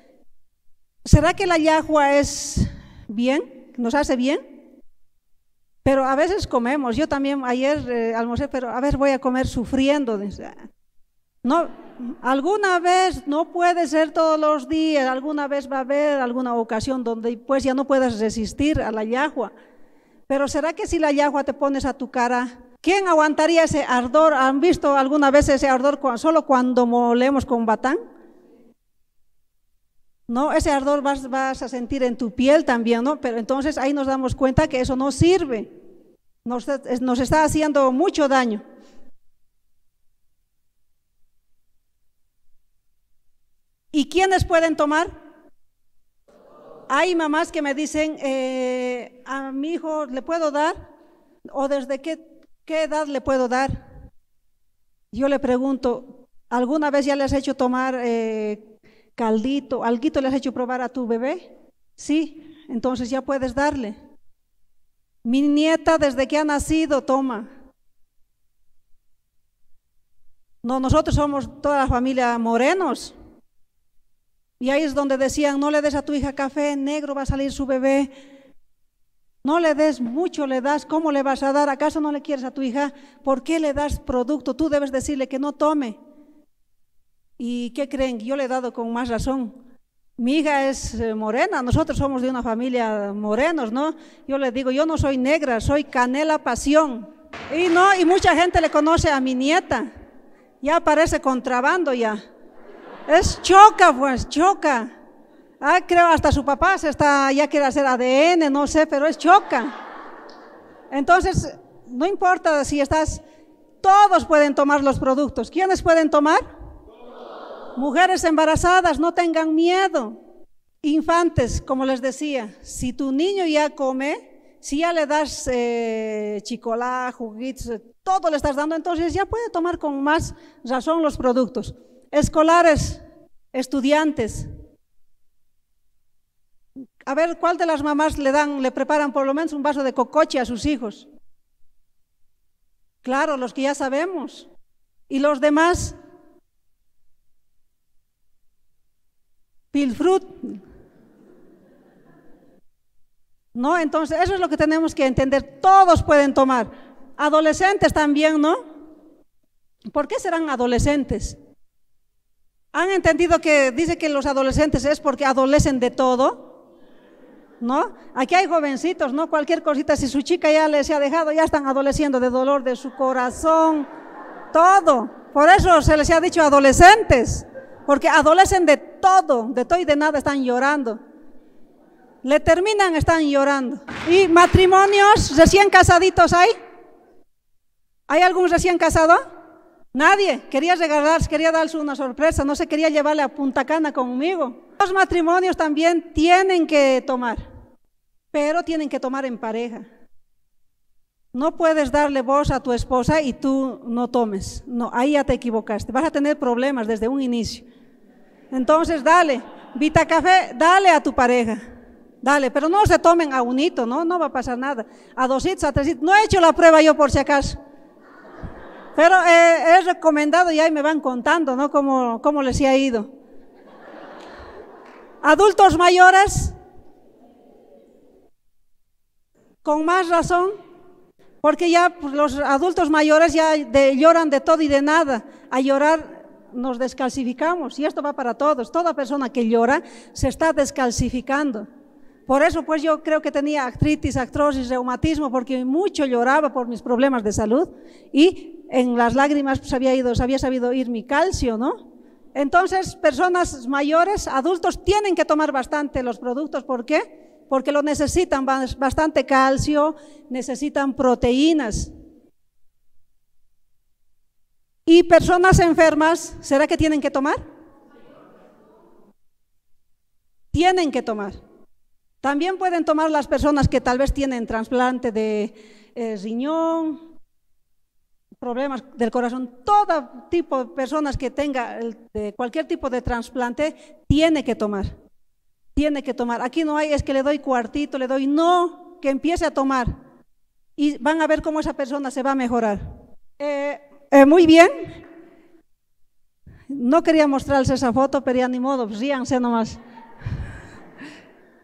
¿será que la yagua es bien, nos hace bien, pero a veces comemos. Yo también ayer eh, pero a veces voy a comer sufriendo. No, alguna vez no puede ser todos los días, alguna vez va a haber alguna ocasión donde pues ya no puedas resistir a la yagua. Pero ¿será que si la yagua te pones a tu cara, quién aguantaría ese ardor? ¿Han visto alguna vez ese ardor solo cuando molemos con batán? ¿no? Ese ardor vas, a sentir en tu piel también, ¿no? Pero entonces ahí nos damos cuenta que eso no sirve, nos, está haciendo mucho daño. ¿Y quiénes pueden tomar? Hay mamás que me dicen, eh, a mi hijo le puedo dar, o desde qué, edad le puedo dar. Yo le pregunto, ¿alguna vez ya le has hecho tomar eh, caldito, alguito le has hecho probar a tu bebé, sí, entonces ya puedes darle. Mi nieta desde que ha nacido toma. No, nosotros somos toda la familia morenos. Y ahí es donde decían, no le des a tu hija café, negro va a salir su bebé. No le des mucho, le das, ¿cómo le vas a dar? ¿Acaso no le quieres a tu hija? ¿Por qué le das producto? Tú debes decirle que no tome. ¿Y qué creen? Yo le he dado con más razón. Mi hija es eh, morena, nosotros somos de una familia morenos, ¿no? Yo le digo, yo no soy negra, soy canela pasión. Y no, y mucha gente le conoce a mi nieta. Ya parece contrabando ya. Es choca, pues, choca. Ah, creo hasta su papá se está, ya quiere hacer ADN, no sé, pero es choca. Entonces, no importa si estás, todos pueden tomar los productos. ¿Quiénes pueden tomar? Mujeres embarazadas, no tengan miedo. Infantes, como les decía, si tu niño ya come, si ya le das eh, chicolá, eh, todo le estás dando, entonces ya puede tomar con más razón los productos. Escolares, estudiantes. A ver, ¿cuál de las mamás le dan, le preparan por lo menos un vaso de cocoche a sus hijos? Claro, los que ya sabemos. Y los demás, ¿No? Entonces, eso es lo que tenemos que entender. Todos pueden tomar. Adolescentes también, ¿no? ¿Por qué serán adolescentes? ¿Han entendido que dice que los adolescentes es porque adolecen de todo? ¿No? Aquí hay jovencitos, ¿no? Cualquier cosita, si su chica ya les ha dejado, ya están adoleciendo de dolor de su corazón, todo. Por eso se les ha dicho adolescentes porque adolecen de todo, de todo y de nada, están llorando. Le terminan, están llorando. ¿Y matrimonios recién casaditos hay? ¿Hay algún recién casado? Nadie. Quería regalarse, quería darles una sorpresa, no se quería llevarle a Punta Cana conmigo. Los matrimonios también tienen que tomar, pero tienen que tomar en pareja. No puedes darle voz a tu esposa y tú no tomes. No, ahí ya te equivocaste. Vas a tener problemas desde un inicio. Entonces, dale, Vita Café, dale a tu pareja. Dale, pero no se tomen a unito, ¿no? No va a pasar nada. A dositos, a tresitos. No he hecho la prueba yo por si acaso. Pero eh, es recomendado y ahí me van contando, ¿no? Cómo, les ha ido. Adultos mayores, con más razón, porque ya pues, los adultos mayores ya lloran de todo y de nada. A llorar nos descalcificamos y esto va para todos. Toda persona que llora se está descalcificando. Por eso pues yo creo que tenía artritis, artrosis, reumatismo, porque mucho lloraba por mis problemas de salud y en las lágrimas se pues, había, ido, había sabido ir mi calcio, ¿no? Entonces, personas mayores, adultos, tienen que tomar bastante los productos. ¿Por qué? Porque lo necesitan, bastante calcio, necesitan proteínas. ¿Y personas enfermas, será que tienen que tomar? Tienen que tomar. También pueden tomar las personas que tal vez tienen trasplante de eh, riñón, problemas del corazón, todo tipo de personas que tenga cualquier tipo de trasplante, tiene que tomar. Tiene que tomar. Aquí no hay, es que le doy cuartito, le doy, no, que empiece a tomar. Y van a ver cómo esa persona se va a mejorar. Eh, eh, muy bien. No quería mostrarles esa foto, pero ya ni modo, ríanse pues nomás.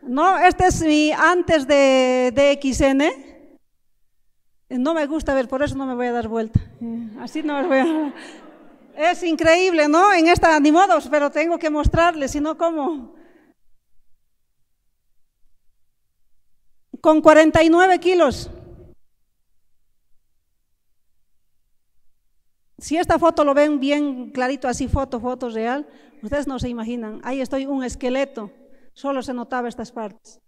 No, este es mi antes de XN. Eh, no me gusta ver, por eso no me voy a dar vuelta. Eh, así no me voy a... Es increíble, ¿no? En esta, ni modo, pero tengo que mostrarles, si no, ¿cómo? Con 49 kilos. Si esta foto lo ven bien clarito, así foto, foto real, ustedes no se imaginan. Ahí estoy un esqueleto, solo se notaba estas partes.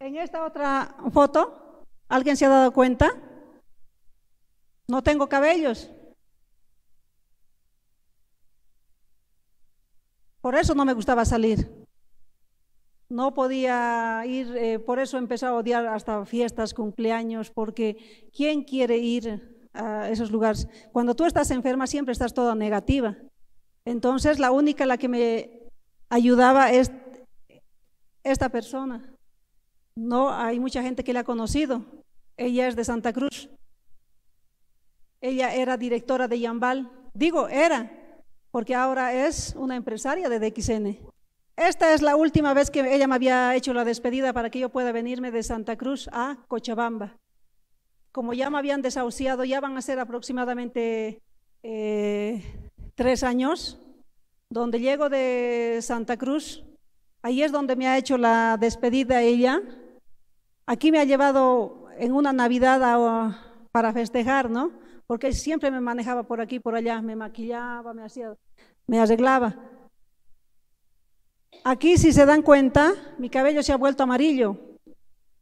En esta otra foto, ¿alguien se ha dado cuenta? No tengo cabellos. Por eso no me gustaba salir. No podía ir, eh, por eso empecé a odiar hasta fiestas, cumpleaños, porque ¿quién quiere ir a esos lugares? Cuando tú estás enferma siempre estás toda negativa. Entonces la única la que me ayudaba es esta persona. No, hay mucha gente que la ha conocido. Ella es de Santa Cruz. Ella era directora de Yambal. Digo, era, porque ahora es una empresaria de DXN. Esta es la última vez que ella me había hecho la despedida para que yo pueda venirme de Santa Cruz a Cochabamba. Como ya me habían desahuciado, ya van a ser aproximadamente eh, tres años, donde llego de Santa Cruz, ahí es donde me ha hecho la despedida ella. Aquí me ha llevado en una Navidad para festejar, ¿no? Porque siempre me manejaba por aquí, por allá, me maquillaba, me hacía, me arreglaba. Aquí si se dan cuenta, mi cabello se ha vuelto amarillo.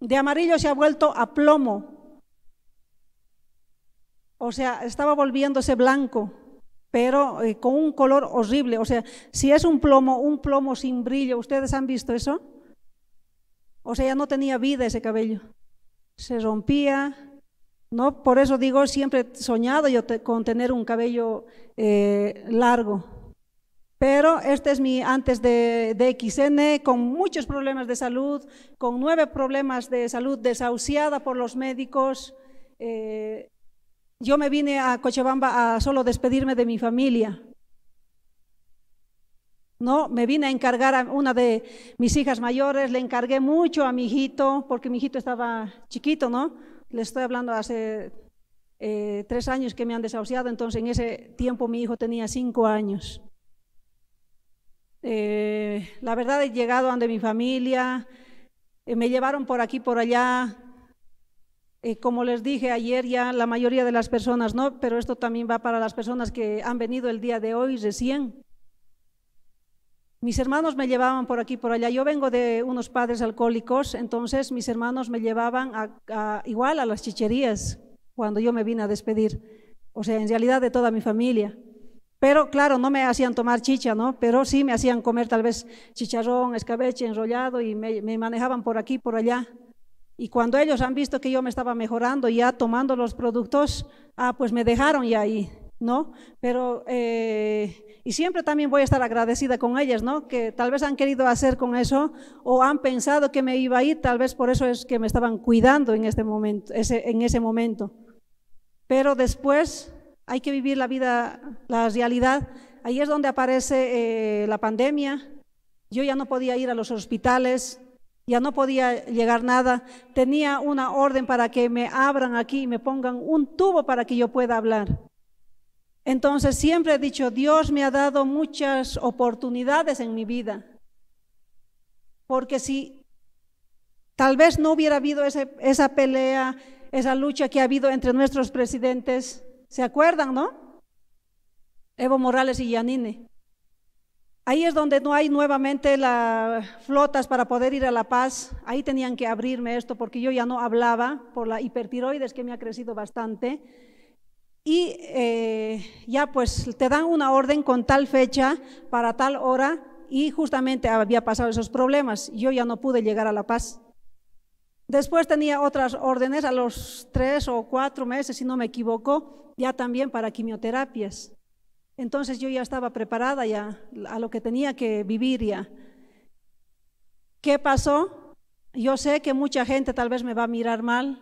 De amarillo se ha vuelto a plomo. O sea, estaba volviéndose blanco, pero eh, con un color horrible. O sea, si es un plomo, un plomo sin brillo, ¿ustedes han visto eso? O sea, ya no tenía vida ese cabello. Se rompía, ¿no? Por eso digo, siempre he soñado yo con tener un cabello eh, largo pero este es mi antes de, XN, con muchos problemas de salud, con nueve problemas de salud, desahuciada por los médicos. Eh, yo me vine a Cochabamba a solo despedirme de mi familia. No, me vine a encargar a una de mis hijas mayores, le encargué mucho a mi hijito, porque mi hijito estaba chiquito, ¿no? Le estoy hablando hace eh, tres años que me han desahuciado, entonces en ese tiempo mi hijo tenía cinco años. Eh, la verdad he llegado ante mi familia, eh, me llevaron por aquí, por allá. Eh, como les dije ayer ya, la mayoría de las personas no, pero esto también va para las personas que han venido el día de hoy recién. Mis hermanos me llevaban por aquí, por allá. Yo vengo de unos padres alcohólicos, entonces mis hermanos me llevaban igual a las chicherías cuando yo me vine a despedir. O sea, en realidad de toda mi familia. Pero claro, no me hacían tomar chicha, ¿no? Pero sí me hacían comer tal vez chicharrón, escabeche, enrollado y me, manejaban por aquí, por allá. Y cuando ellos han visto que yo me estaba mejorando, ya tomando los productos, ah, pues me dejaron ya ahí, ¿no? Pero, eh, y siempre también voy a estar agradecida con ellas, ¿no? Que tal vez han querido hacer con eso o han pensado que me iba a ir, tal vez por eso es que me estaban cuidando en, este momento, ese, en ese momento. Pero después hay que vivir la vida, la realidad. Ahí es donde aparece eh, la pandemia. Yo ya no podía ir a los hospitales, ya no podía llegar nada. Tenía una orden para que me abran aquí me pongan un tubo para que yo pueda hablar. Entonces siempre he dicho, Dios me ha dado muchas oportunidades en mi vida. Porque si tal vez no hubiera habido esa pelea, esa lucha que ha habido entre nuestros presidentes, ¿Se acuerdan, no? Evo Morales y Yanine. Ahí es donde no hay nuevamente las flotas para poder ir a La Paz. Ahí tenían que abrirme esto porque yo ya no hablaba por la hipertiroides que me ha crecido bastante. Y eh, ya pues te dan una orden con tal fecha, para tal hora, y justamente había pasado esos problemas. Yo ya no pude llegar a La Paz. Después tenía otras órdenes a los tres o cuatro meses, si no me equivoco, ya también para quimioterapias. Entonces yo ya estaba preparada ya a lo que tenía que vivir ya. ¿Qué pasó? Yo sé que mucha gente tal vez me va a mirar mal,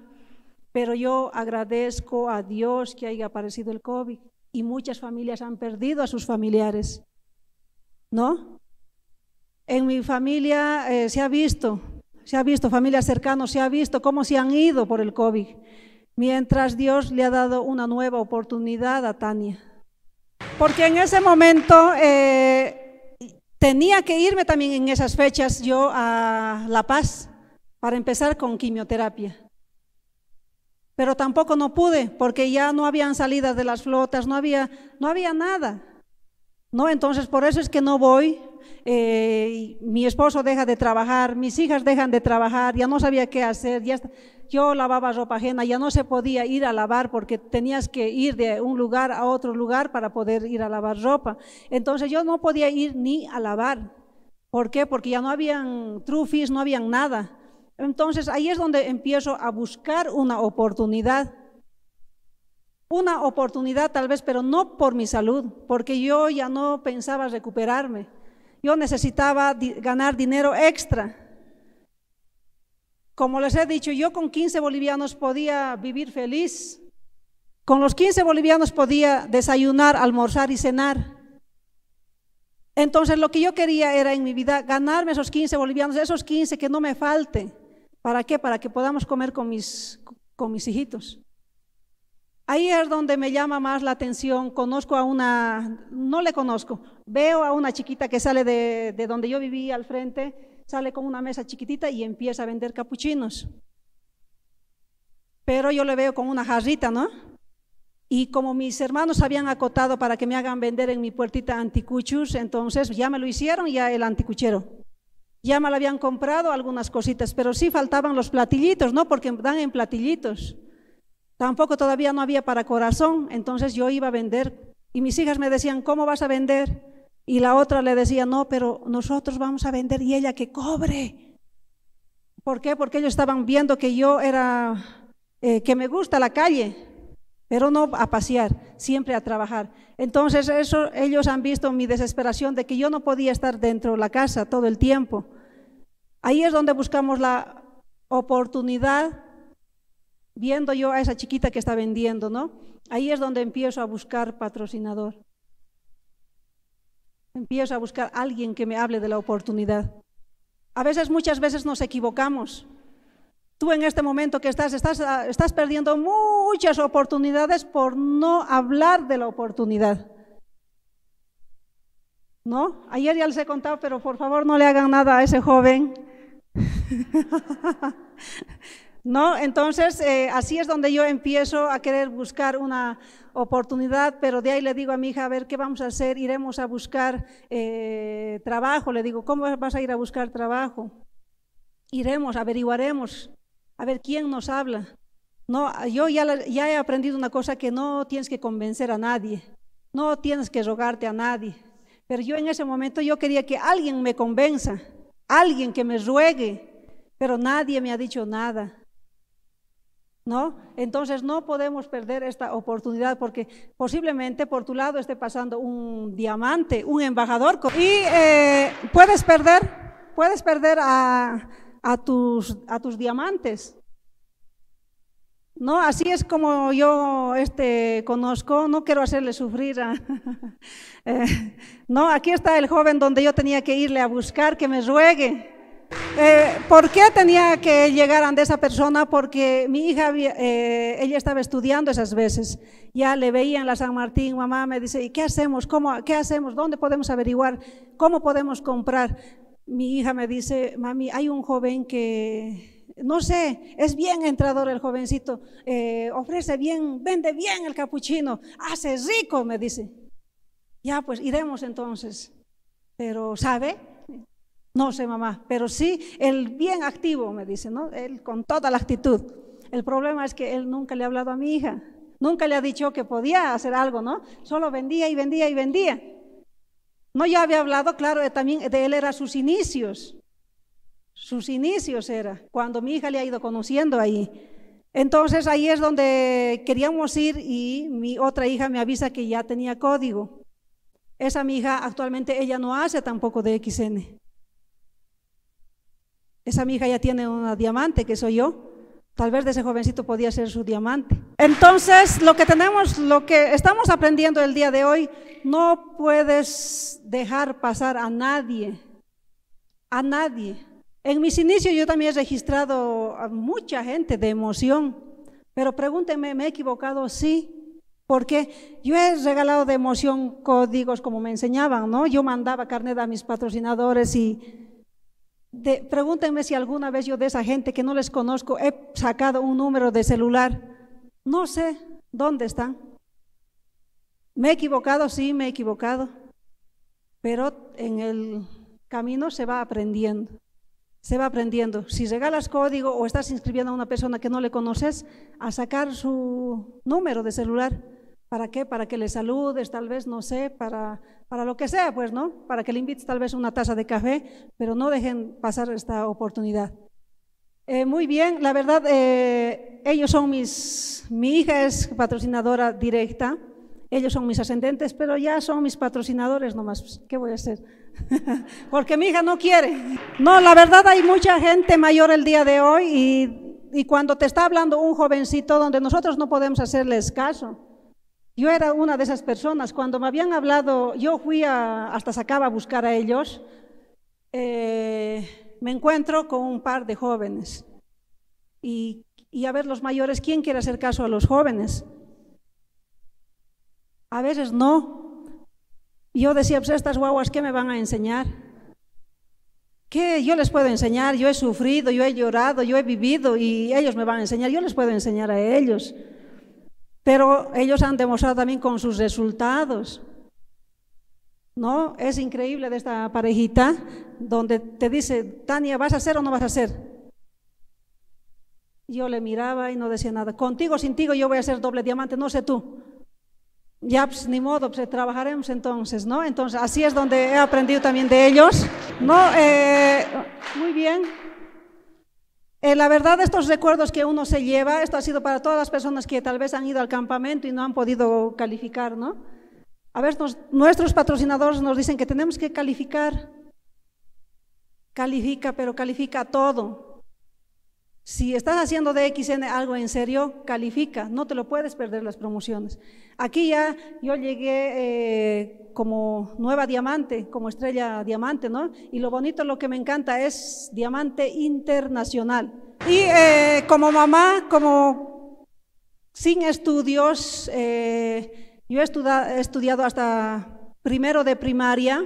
pero yo agradezco a Dios que haya aparecido el COVID y muchas familias han perdido a sus familiares, ¿no? En mi familia eh, se ha visto, se ha visto familias cercanas, se ha visto cómo se han ido por el COVID, mientras Dios le ha dado una nueva oportunidad a Tania. Porque en ese momento eh, tenía que irme también en esas fechas yo a La Paz para empezar con quimioterapia. Pero tampoco no pude porque ya no habían salidas de las flotas, no había, no había nada. ¿no? Entonces, por eso es que no voy. Eh, mi esposo deja de trabajar, mis hijas dejan de trabajar, ya no sabía qué hacer, ya yo lavaba ropa ajena, ya no se podía ir a lavar porque tenías que ir de un lugar a otro lugar para poder ir a lavar ropa. Entonces yo no podía ir ni a lavar. ¿Por qué? Porque ya no habían trufis, no habían nada. Entonces ahí es donde empiezo a buscar una oportunidad una oportunidad tal vez, pero no por mi salud, porque yo ya no pensaba recuperarme. Yo necesitaba ganar dinero extra. Como les he dicho, yo con 15 bolivianos podía vivir feliz. Con los 15 bolivianos podía desayunar, almorzar y cenar. Entonces lo que yo quería era en mi vida ganarme esos 15 bolivianos, esos 15 que no me falte. ¿Para qué? Para que podamos comer con mis, con mis hijitos. Ahí es donde me llama más la atención. Conozco a una, no le conozco, veo a una chiquita que sale de, donde yo vivía al frente, sale con una mesa chiquitita y empieza a vender capuchinos. Pero yo le veo con una jarrita, ¿no? Y como mis hermanos habían acotado para que me hagan vender en mi puertita anticuchos, entonces ya me lo hicieron ya el anticuchero. Ya me lo habían comprado algunas cositas, pero sí faltaban los platillitos, ¿no? Porque dan en platillitos. Tampoco todavía no había para corazón, entonces yo iba a vender y mis hijas me decían, ¿cómo vas a vender? Y la otra le decía, no, pero nosotros vamos a vender y ella que cobre. ¿Por qué? Porque ellos estaban viendo que yo era, eh, que me gusta la calle, pero no a pasear, siempre a trabajar. Entonces eso ellos han visto mi desesperación de que yo no podía estar dentro de la casa todo el tiempo. Ahí es donde buscamos la oportunidad viendo yo a esa chiquita que está vendiendo, ¿no? Ahí es donde empiezo a buscar patrocinador. Empiezo a buscar alguien que me hable de la oportunidad. A veces, muchas veces nos equivocamos. Tú en este momento que estás, estás, ah, estás perdiendo muchas oportunidades por no hablar de la oportunidad. ¿No? Ayer ya les he contado, pero por favor no le hagan nada a ese joven. ¿no? Entonces, eh, así es donde yo empiezo a querer buscar una oportunidad, pero de ahí le digo a mi hija, a ver, ¿qué vamos a hacer? Iremos a buscar eh, trabajo. Le digo, ¿cómo vas a ir a buscar trabajo? Iremos, averiguaremos, a ver quién nos habla. No, yo ya, ya he aprendido una cosa que no tienes que convencer a nadie, no tienes que rogarte a nadie. Pero yo en ese momento yo quería que alguien me convenza, alguien que me ruegue, pero nadie me ha dicho nada. ¿no? Entonces no podemos perder esta oportunidad porque posiblemente por tu lado esté pasando un diamante, un embajador. Y eh, puedes perder, puedes perder a, tus, diamantes. ¿no? Así es como yo este, conozco, no quiero hacerle sufrir. Eh, no, aquí está el joven donde yo tenía que irle a buscar que me ruegue. Eh, ¿Por qué tenía que llegar ante esa persona? Porque mi hija, eh, ella estaba estudiando esas veces. Ya le veía en la San Martín, mamá me dice, ¿y qué hacemos? ¿Cómo, ¿Qué hacemos? ¿Dónde podemos averiguar? ¿Cómo podemos comprar? Mi hija me dice, mami, hay un joven que, no sé, es bien entrador el jovencito, eh, ofrece bien, vende bien el capuchino, hace rico, me dice. Ya, pues iremos entonces. Pero, ¿sabe? No sé, mamá, pero sí el bien activo, me dice, ¿no? Él con toda la actitud. El problema es que él nunca le ha hablado a mi hija, nunca le ha dicho que podía hacer algo, ¿no? Solo vendía y vendía y vendía. No ya había hablado, claro, también de él era sus inicios. Sus inicios era cuando mi hija le ha ido conociendo ahí. Entonces ahí es donde queríamos ir y mi otra hija me avisa que ya tenía código. Esa mi hija actualmente ella no hace tampoco de XN. Esa mi hija ya tiene una diamante, que soy yo. Tal vez de ese jovencito podía ser su diamante. Entonces, lo que tenemos, lo que estamos aprendiendo el día de hoy, no puedes dejar pasar a nadie, a nadie. En mis inicios yo también he registrado a mucha gente de emoción, pero pregúnteme, ¿me he equivocado? Sí, porque yo he regalado de emoción códigos como me enseñaban, ¿no? Yo mandaba carnet a mis patrocinadores y pregúntenme si alguna vez yo de esa gente que no les conozco he sacado un número de celular. No sé dónde están. Me he equivocado, sí, me he equivocado. Pero en el camino se va aprendiendo. Se va aprendiendo. Si regalas código o estás inscribiendo a una persona que no le conoces, a sacar su número de celular. ¿Para qué? Para que le saludes, tal vez, no sé, para para lo que sea, pues, ¿no? Para que le invites tal vez una taza de café, pero no dejen pasar esta oportunidad. Eh, muy bien, la verdad, eh, ellos son mis, mi hija es patrocinadora directa, ellos son mis ascendentes, pero ya son mis patrocinadores nomás, pues, ¿qué voy a hacer? Porque mi hija no quiere. No, la verdad hay mucha gente mayor el día de hoy y, y cuando te está hablando un jovencito donde nosotros no podemos hacerles caso, yo era una de esas personas. Cuando me habían hablado, yo fui hasta Sacaba a buscar a ellos. Eh, me encuentro con un par de jóvenes. Y, a ver, los mayores, ¿quién quiere hacer caso a los jóvenes? A veces no. Yo decía, pues estas guaguas, ¿qué me van a enseñar? ¿Qué yo les puedo enseñar? Yo he sufrido, yo he llorado, yo he vivido y ellos me van a enseñar. Yo les puedo enseñar a ellos. Pero ellos han demostrado también con sus resultados. ¿No? Es increíble de esta parejita donde te dice, Tania, ¿vas a hacer o no vas a hacer? Yo le miraba y no decía nada. Contigo, sin ti, yo voy a ser doble diamante, no sé tú. Ya, pues, ni modo, pues, trabajaremos entonces, ¿no? Entonces, así es donde he aprendido también de ellos. No, eh, muy bien. Eh, la verdad, estos recuerdos que uno se lleva, esto ha sido para todas las personas que tal vez han ido al campamento y no han podido calificar, ¿no? A ver, nuestros patrocinadores nos dicen que tenemos que calificar. Califica, pero califica todo. Si estás haciendo de XN algo en serio, califica, no te lo puedes perder las promociones. Aquí ya yo llegué eh, como nueva diamante, como estrella diamante, ¿no? Y lo bonito, lo que me encanta es diamante internacional. Y eh, como mamá, como sin estudios, eh, yo he, estudiado hasta primero de primaria,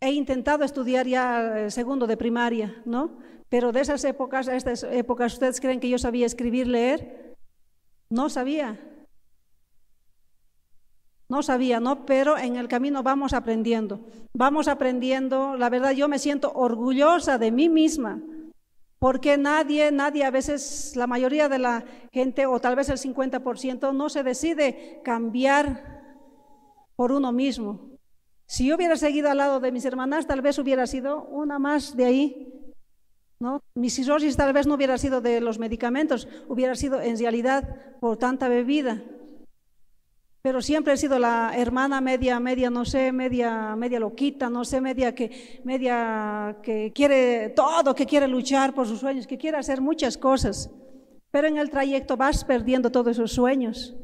he intentado estudiar ya segundo de primaria, ¿no? Pero de esas épocas estas épocas, ¿ustedes creen que yo sabía escribir, leer? No sabía. No sabía, ¿no? Pero en el camino vamos aprendiendo, vamos aprendiendo. La verdad, yo me siento orgullosa de mí misma, porque nadie, nadie, a veces la mayoría de la gente, o tal vez el 50%, no se decide cambiar por uno mismo. Si yo hubiera seguido al lado de mis hermanas, tal vez hubiera sido una más de ahí. ¿no? Mi cirrosis tal vez no hubiera sido de los medicamentos, hubiera sido en realidad por tanta bebida. Pero siempre he sido la hermana media, media, no sé, media, media loquita, no sé, media que, media que quiere todo, que quiere luchar por sus sueños, que quiere hacer muchas cosas. Pero en el trayecto vas perdiendo todos esos sueños.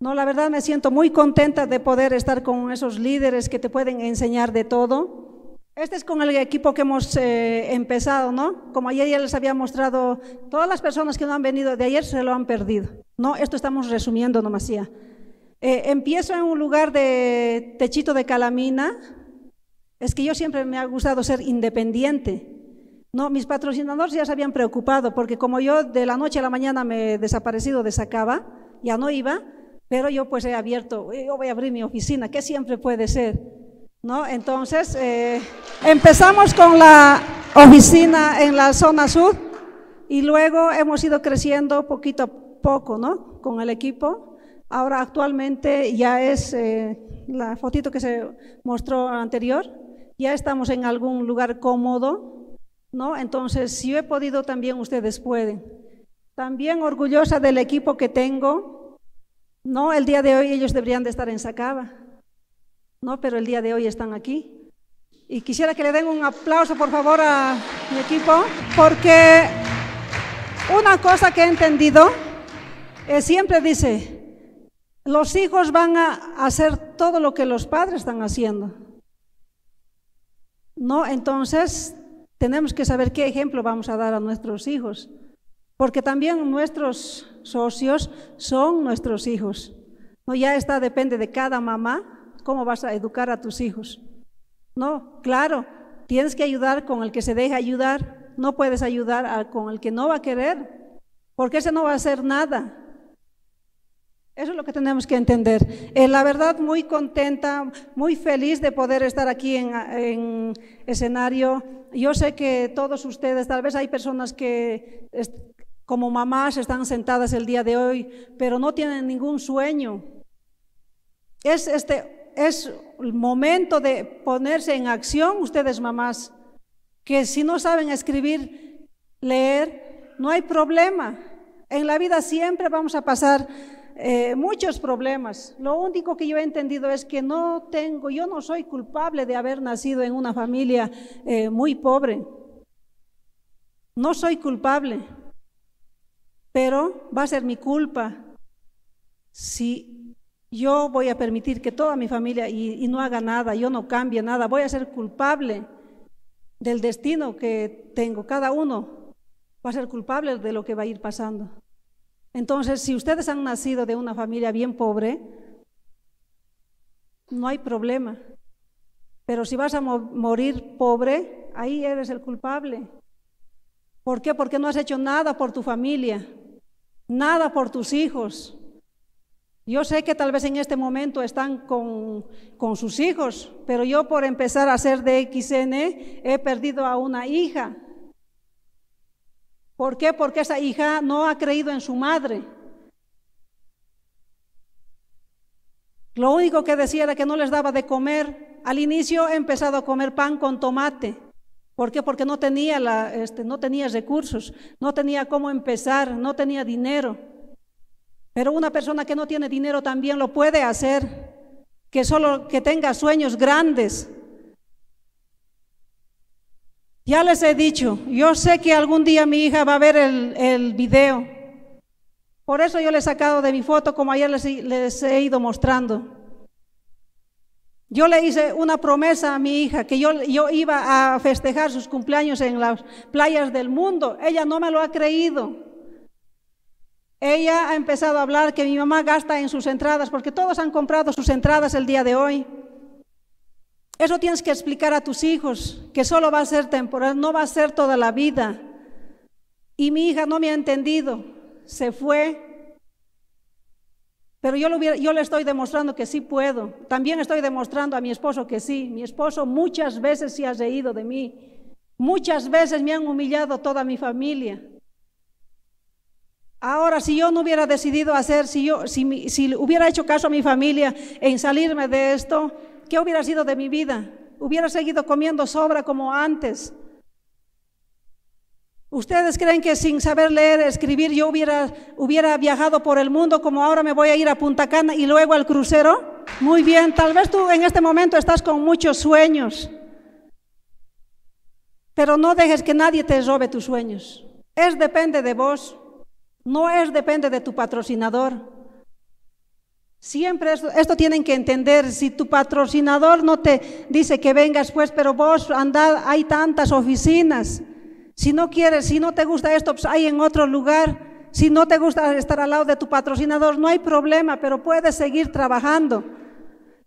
No, la verdad me siento muy contenta de poder estar con esos líderes que te pueden enseñar de todo, este es con el equipo que hemos eh, empezado, ¿no? Como ayer ya les había mostrado, todas las personas que no han venido de ayer se lo han perdido, ¿no? Esto estamos resumiendo nomás ya. Eh, empiezo en un lugar de techito de calamina. Es que yo siempre me ha gustado ser independiente. No, mis patrocinadores ya se habían preocupado porque como yo de la noche a la mañana me he desaparecido de Sacaba, ya no iba, pero yo pues he abierto, eh, yo voy a abrir mi oficina, que siempre puede ser. ¿no? Entonces, eh, empezamos con la oficina en la zona sur y luego hemos ido creciendo poquito a poco, ¿no? Con el equipo. Ahora actualmente ya es eh, la fotito que se mostró anterior, ya estamos en algún lugar cómodo, ¿no? Entonces, si yo he podido, también ustedes pueden. También orgullosa del equipo que tengo, ¿no? El día de hoy ellos deberían de estar en Sacaba ¿no? Pero el día de hoy están aquí. Y quisiera que le den un aplauso, por favor, a mi equipo, porque una cosa que he entendido, siempre dice, los hijos van a hacer todo lo que los padres están haciendo. No, entonces tenemos que saber qué ejemplo vamos a dar a nuestros hijos, porque también nuestros socios son nuestros hijos. No, ya está depende de cada mamá ¿cómo vas a educar a tus hijos? No, claro, tienes que ayudar con el que se deja ayudar, no puedes ayudar con el que no va a querer, porque ese no va a hacer nada. Eso es lo que tenemos que entender. Eh, la verdad, muy contenta, muy feliz de poder estar aquí en, en, escenario. Yo sé que todos ustedes, tal vez hay personas que como mamás están sentadas el día de hoy, pero no tienen ningún sueño. Es este es el momento de ponerse en acción, ustedes mamás, que si no saben escribir, leer, no hay problema. En la vida siempre vamos a pasar eh, muchos problemas. Lo único que yo he entendido es que no tengo, yo no soy culpable de haber nacido en una familia eh, muy pobre. No soy culpable, pero va a ser mi culpa si yo voy a permitir que toda mi familia y, no haga nada, yo no cambie nada, voy a ser culpable del destino que tengo. Cada uno va a ser culpable de lo que va a ir pasando. Entonces, si ustedes han nacido de una familia bien pobre, no hay problema. Pero si vas a morir pobre, ahí eres el culpable. ¿Por qué? Porque no has hecho nada por tu familia, nada por tus hijos. Yo sé que tal vez en este momento están con, con, sus hijos, pero yo por empezar a ser de XN he perdido a una hija. ¿Por qué? Porque esa hija no ha creído en su madre. Lo único que decía era que no les daba de comer. Al inicio he empezado a comer pan con tomate. ¿Por qué? Porque no tenía, la, este, no tenía recursos, no tenía cómo empezar, no tenía dinero. Pero una persona que no tiene dinero también lo puede hacer, que solo que tenga sueños grandes. Ya les he dicho, yo sé que algún día mi hija va a ver el, video. Por eso yo le he sacado de mi foto como ayer les, he ido mostrando. Yo le hice una promesa a mi hija que yo, yo, iba a festejar sus cumpleaños en las playas del mundo. Ella no me lo ha creído. Ella ha empezado a hablar que mi mamá gasta en sus entradas, porque todos han comprado sus entradas el día de hoy. Eso tienes que explicar a tus hijos, que solo va a ser temporal, no va a ser toda la vida. Y mi hija no me ha entendido, se fue. Pero yo, lo le estoy demostrando que sí puedo. También estoy demostrando a mi esposo que sí. Mi esposo muchas veces se ha reído de mí. Muchas veces me han humillado toda mi familia. Ahora, si yo no hubiera decidido hacer, si yo si, hubiera hecho caso a mi familia en salirme de esto, ¿qué hubiera sido de mi vida? Hubiera seguido comiendo sobra como antes. ¿Ustedes creen que sin saber leer, escribir, yo hubiera, hubiera viajado por el mundo como ahora me voy a ir a Punta Cana y luego al crucero? Muy bien, tal vez tú en este momento estás con muchos sueños, pero no dejes que nadie te robe tus sueños. Es depende de vos. No es depende de tu patrocinador. Siempre esto, tienen que entender. Si tu patrocinador no te dice que vengas, pues, pero vos andad, hay tantas oficinas. Si no quieres, si no te gusta esto, pues hay en otro lugar. Si no te gusta estar al lado de tu patrocinador, no hay problema, pero puedes seguir trabajando.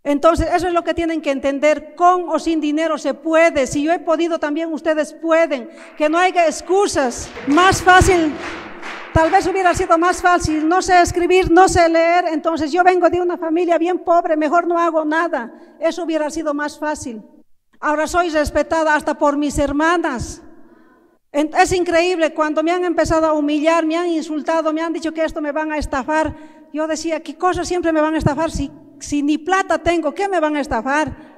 Entonces, eso es lo que tienen que entender. Con o sin dinero se puede. Si yo he podido, también ustedes pueden. Que no haya excusas. Más fácil Tal vez hubiera sido más fácil, no sé escribir, no sé leer, entonces yo vengo de una familia bien pobre, mejor no hago nada. Eso hubiera sido más fácil. Ahora soy respetada hasta por mis hermanas. Es increíble, cuando me han empezado a humillar, me han insultado, me han dicho que esto me van a estafar, yo decía, ¿qué cosas siempre me van a estafar si, si ni plata tengo? ¿Qué me van a estafar?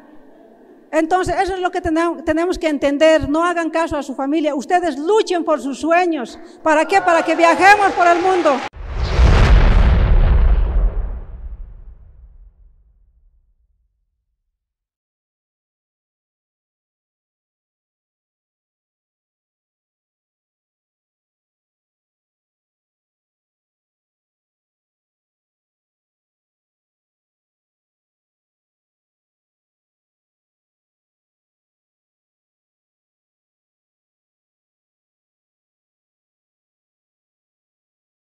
Entonces, eso es lo que tenemos que entender. No hagan caso a su familia. Ustedes luchen por sus sueños. ¿Para qué? Para que viajemos por el mundo.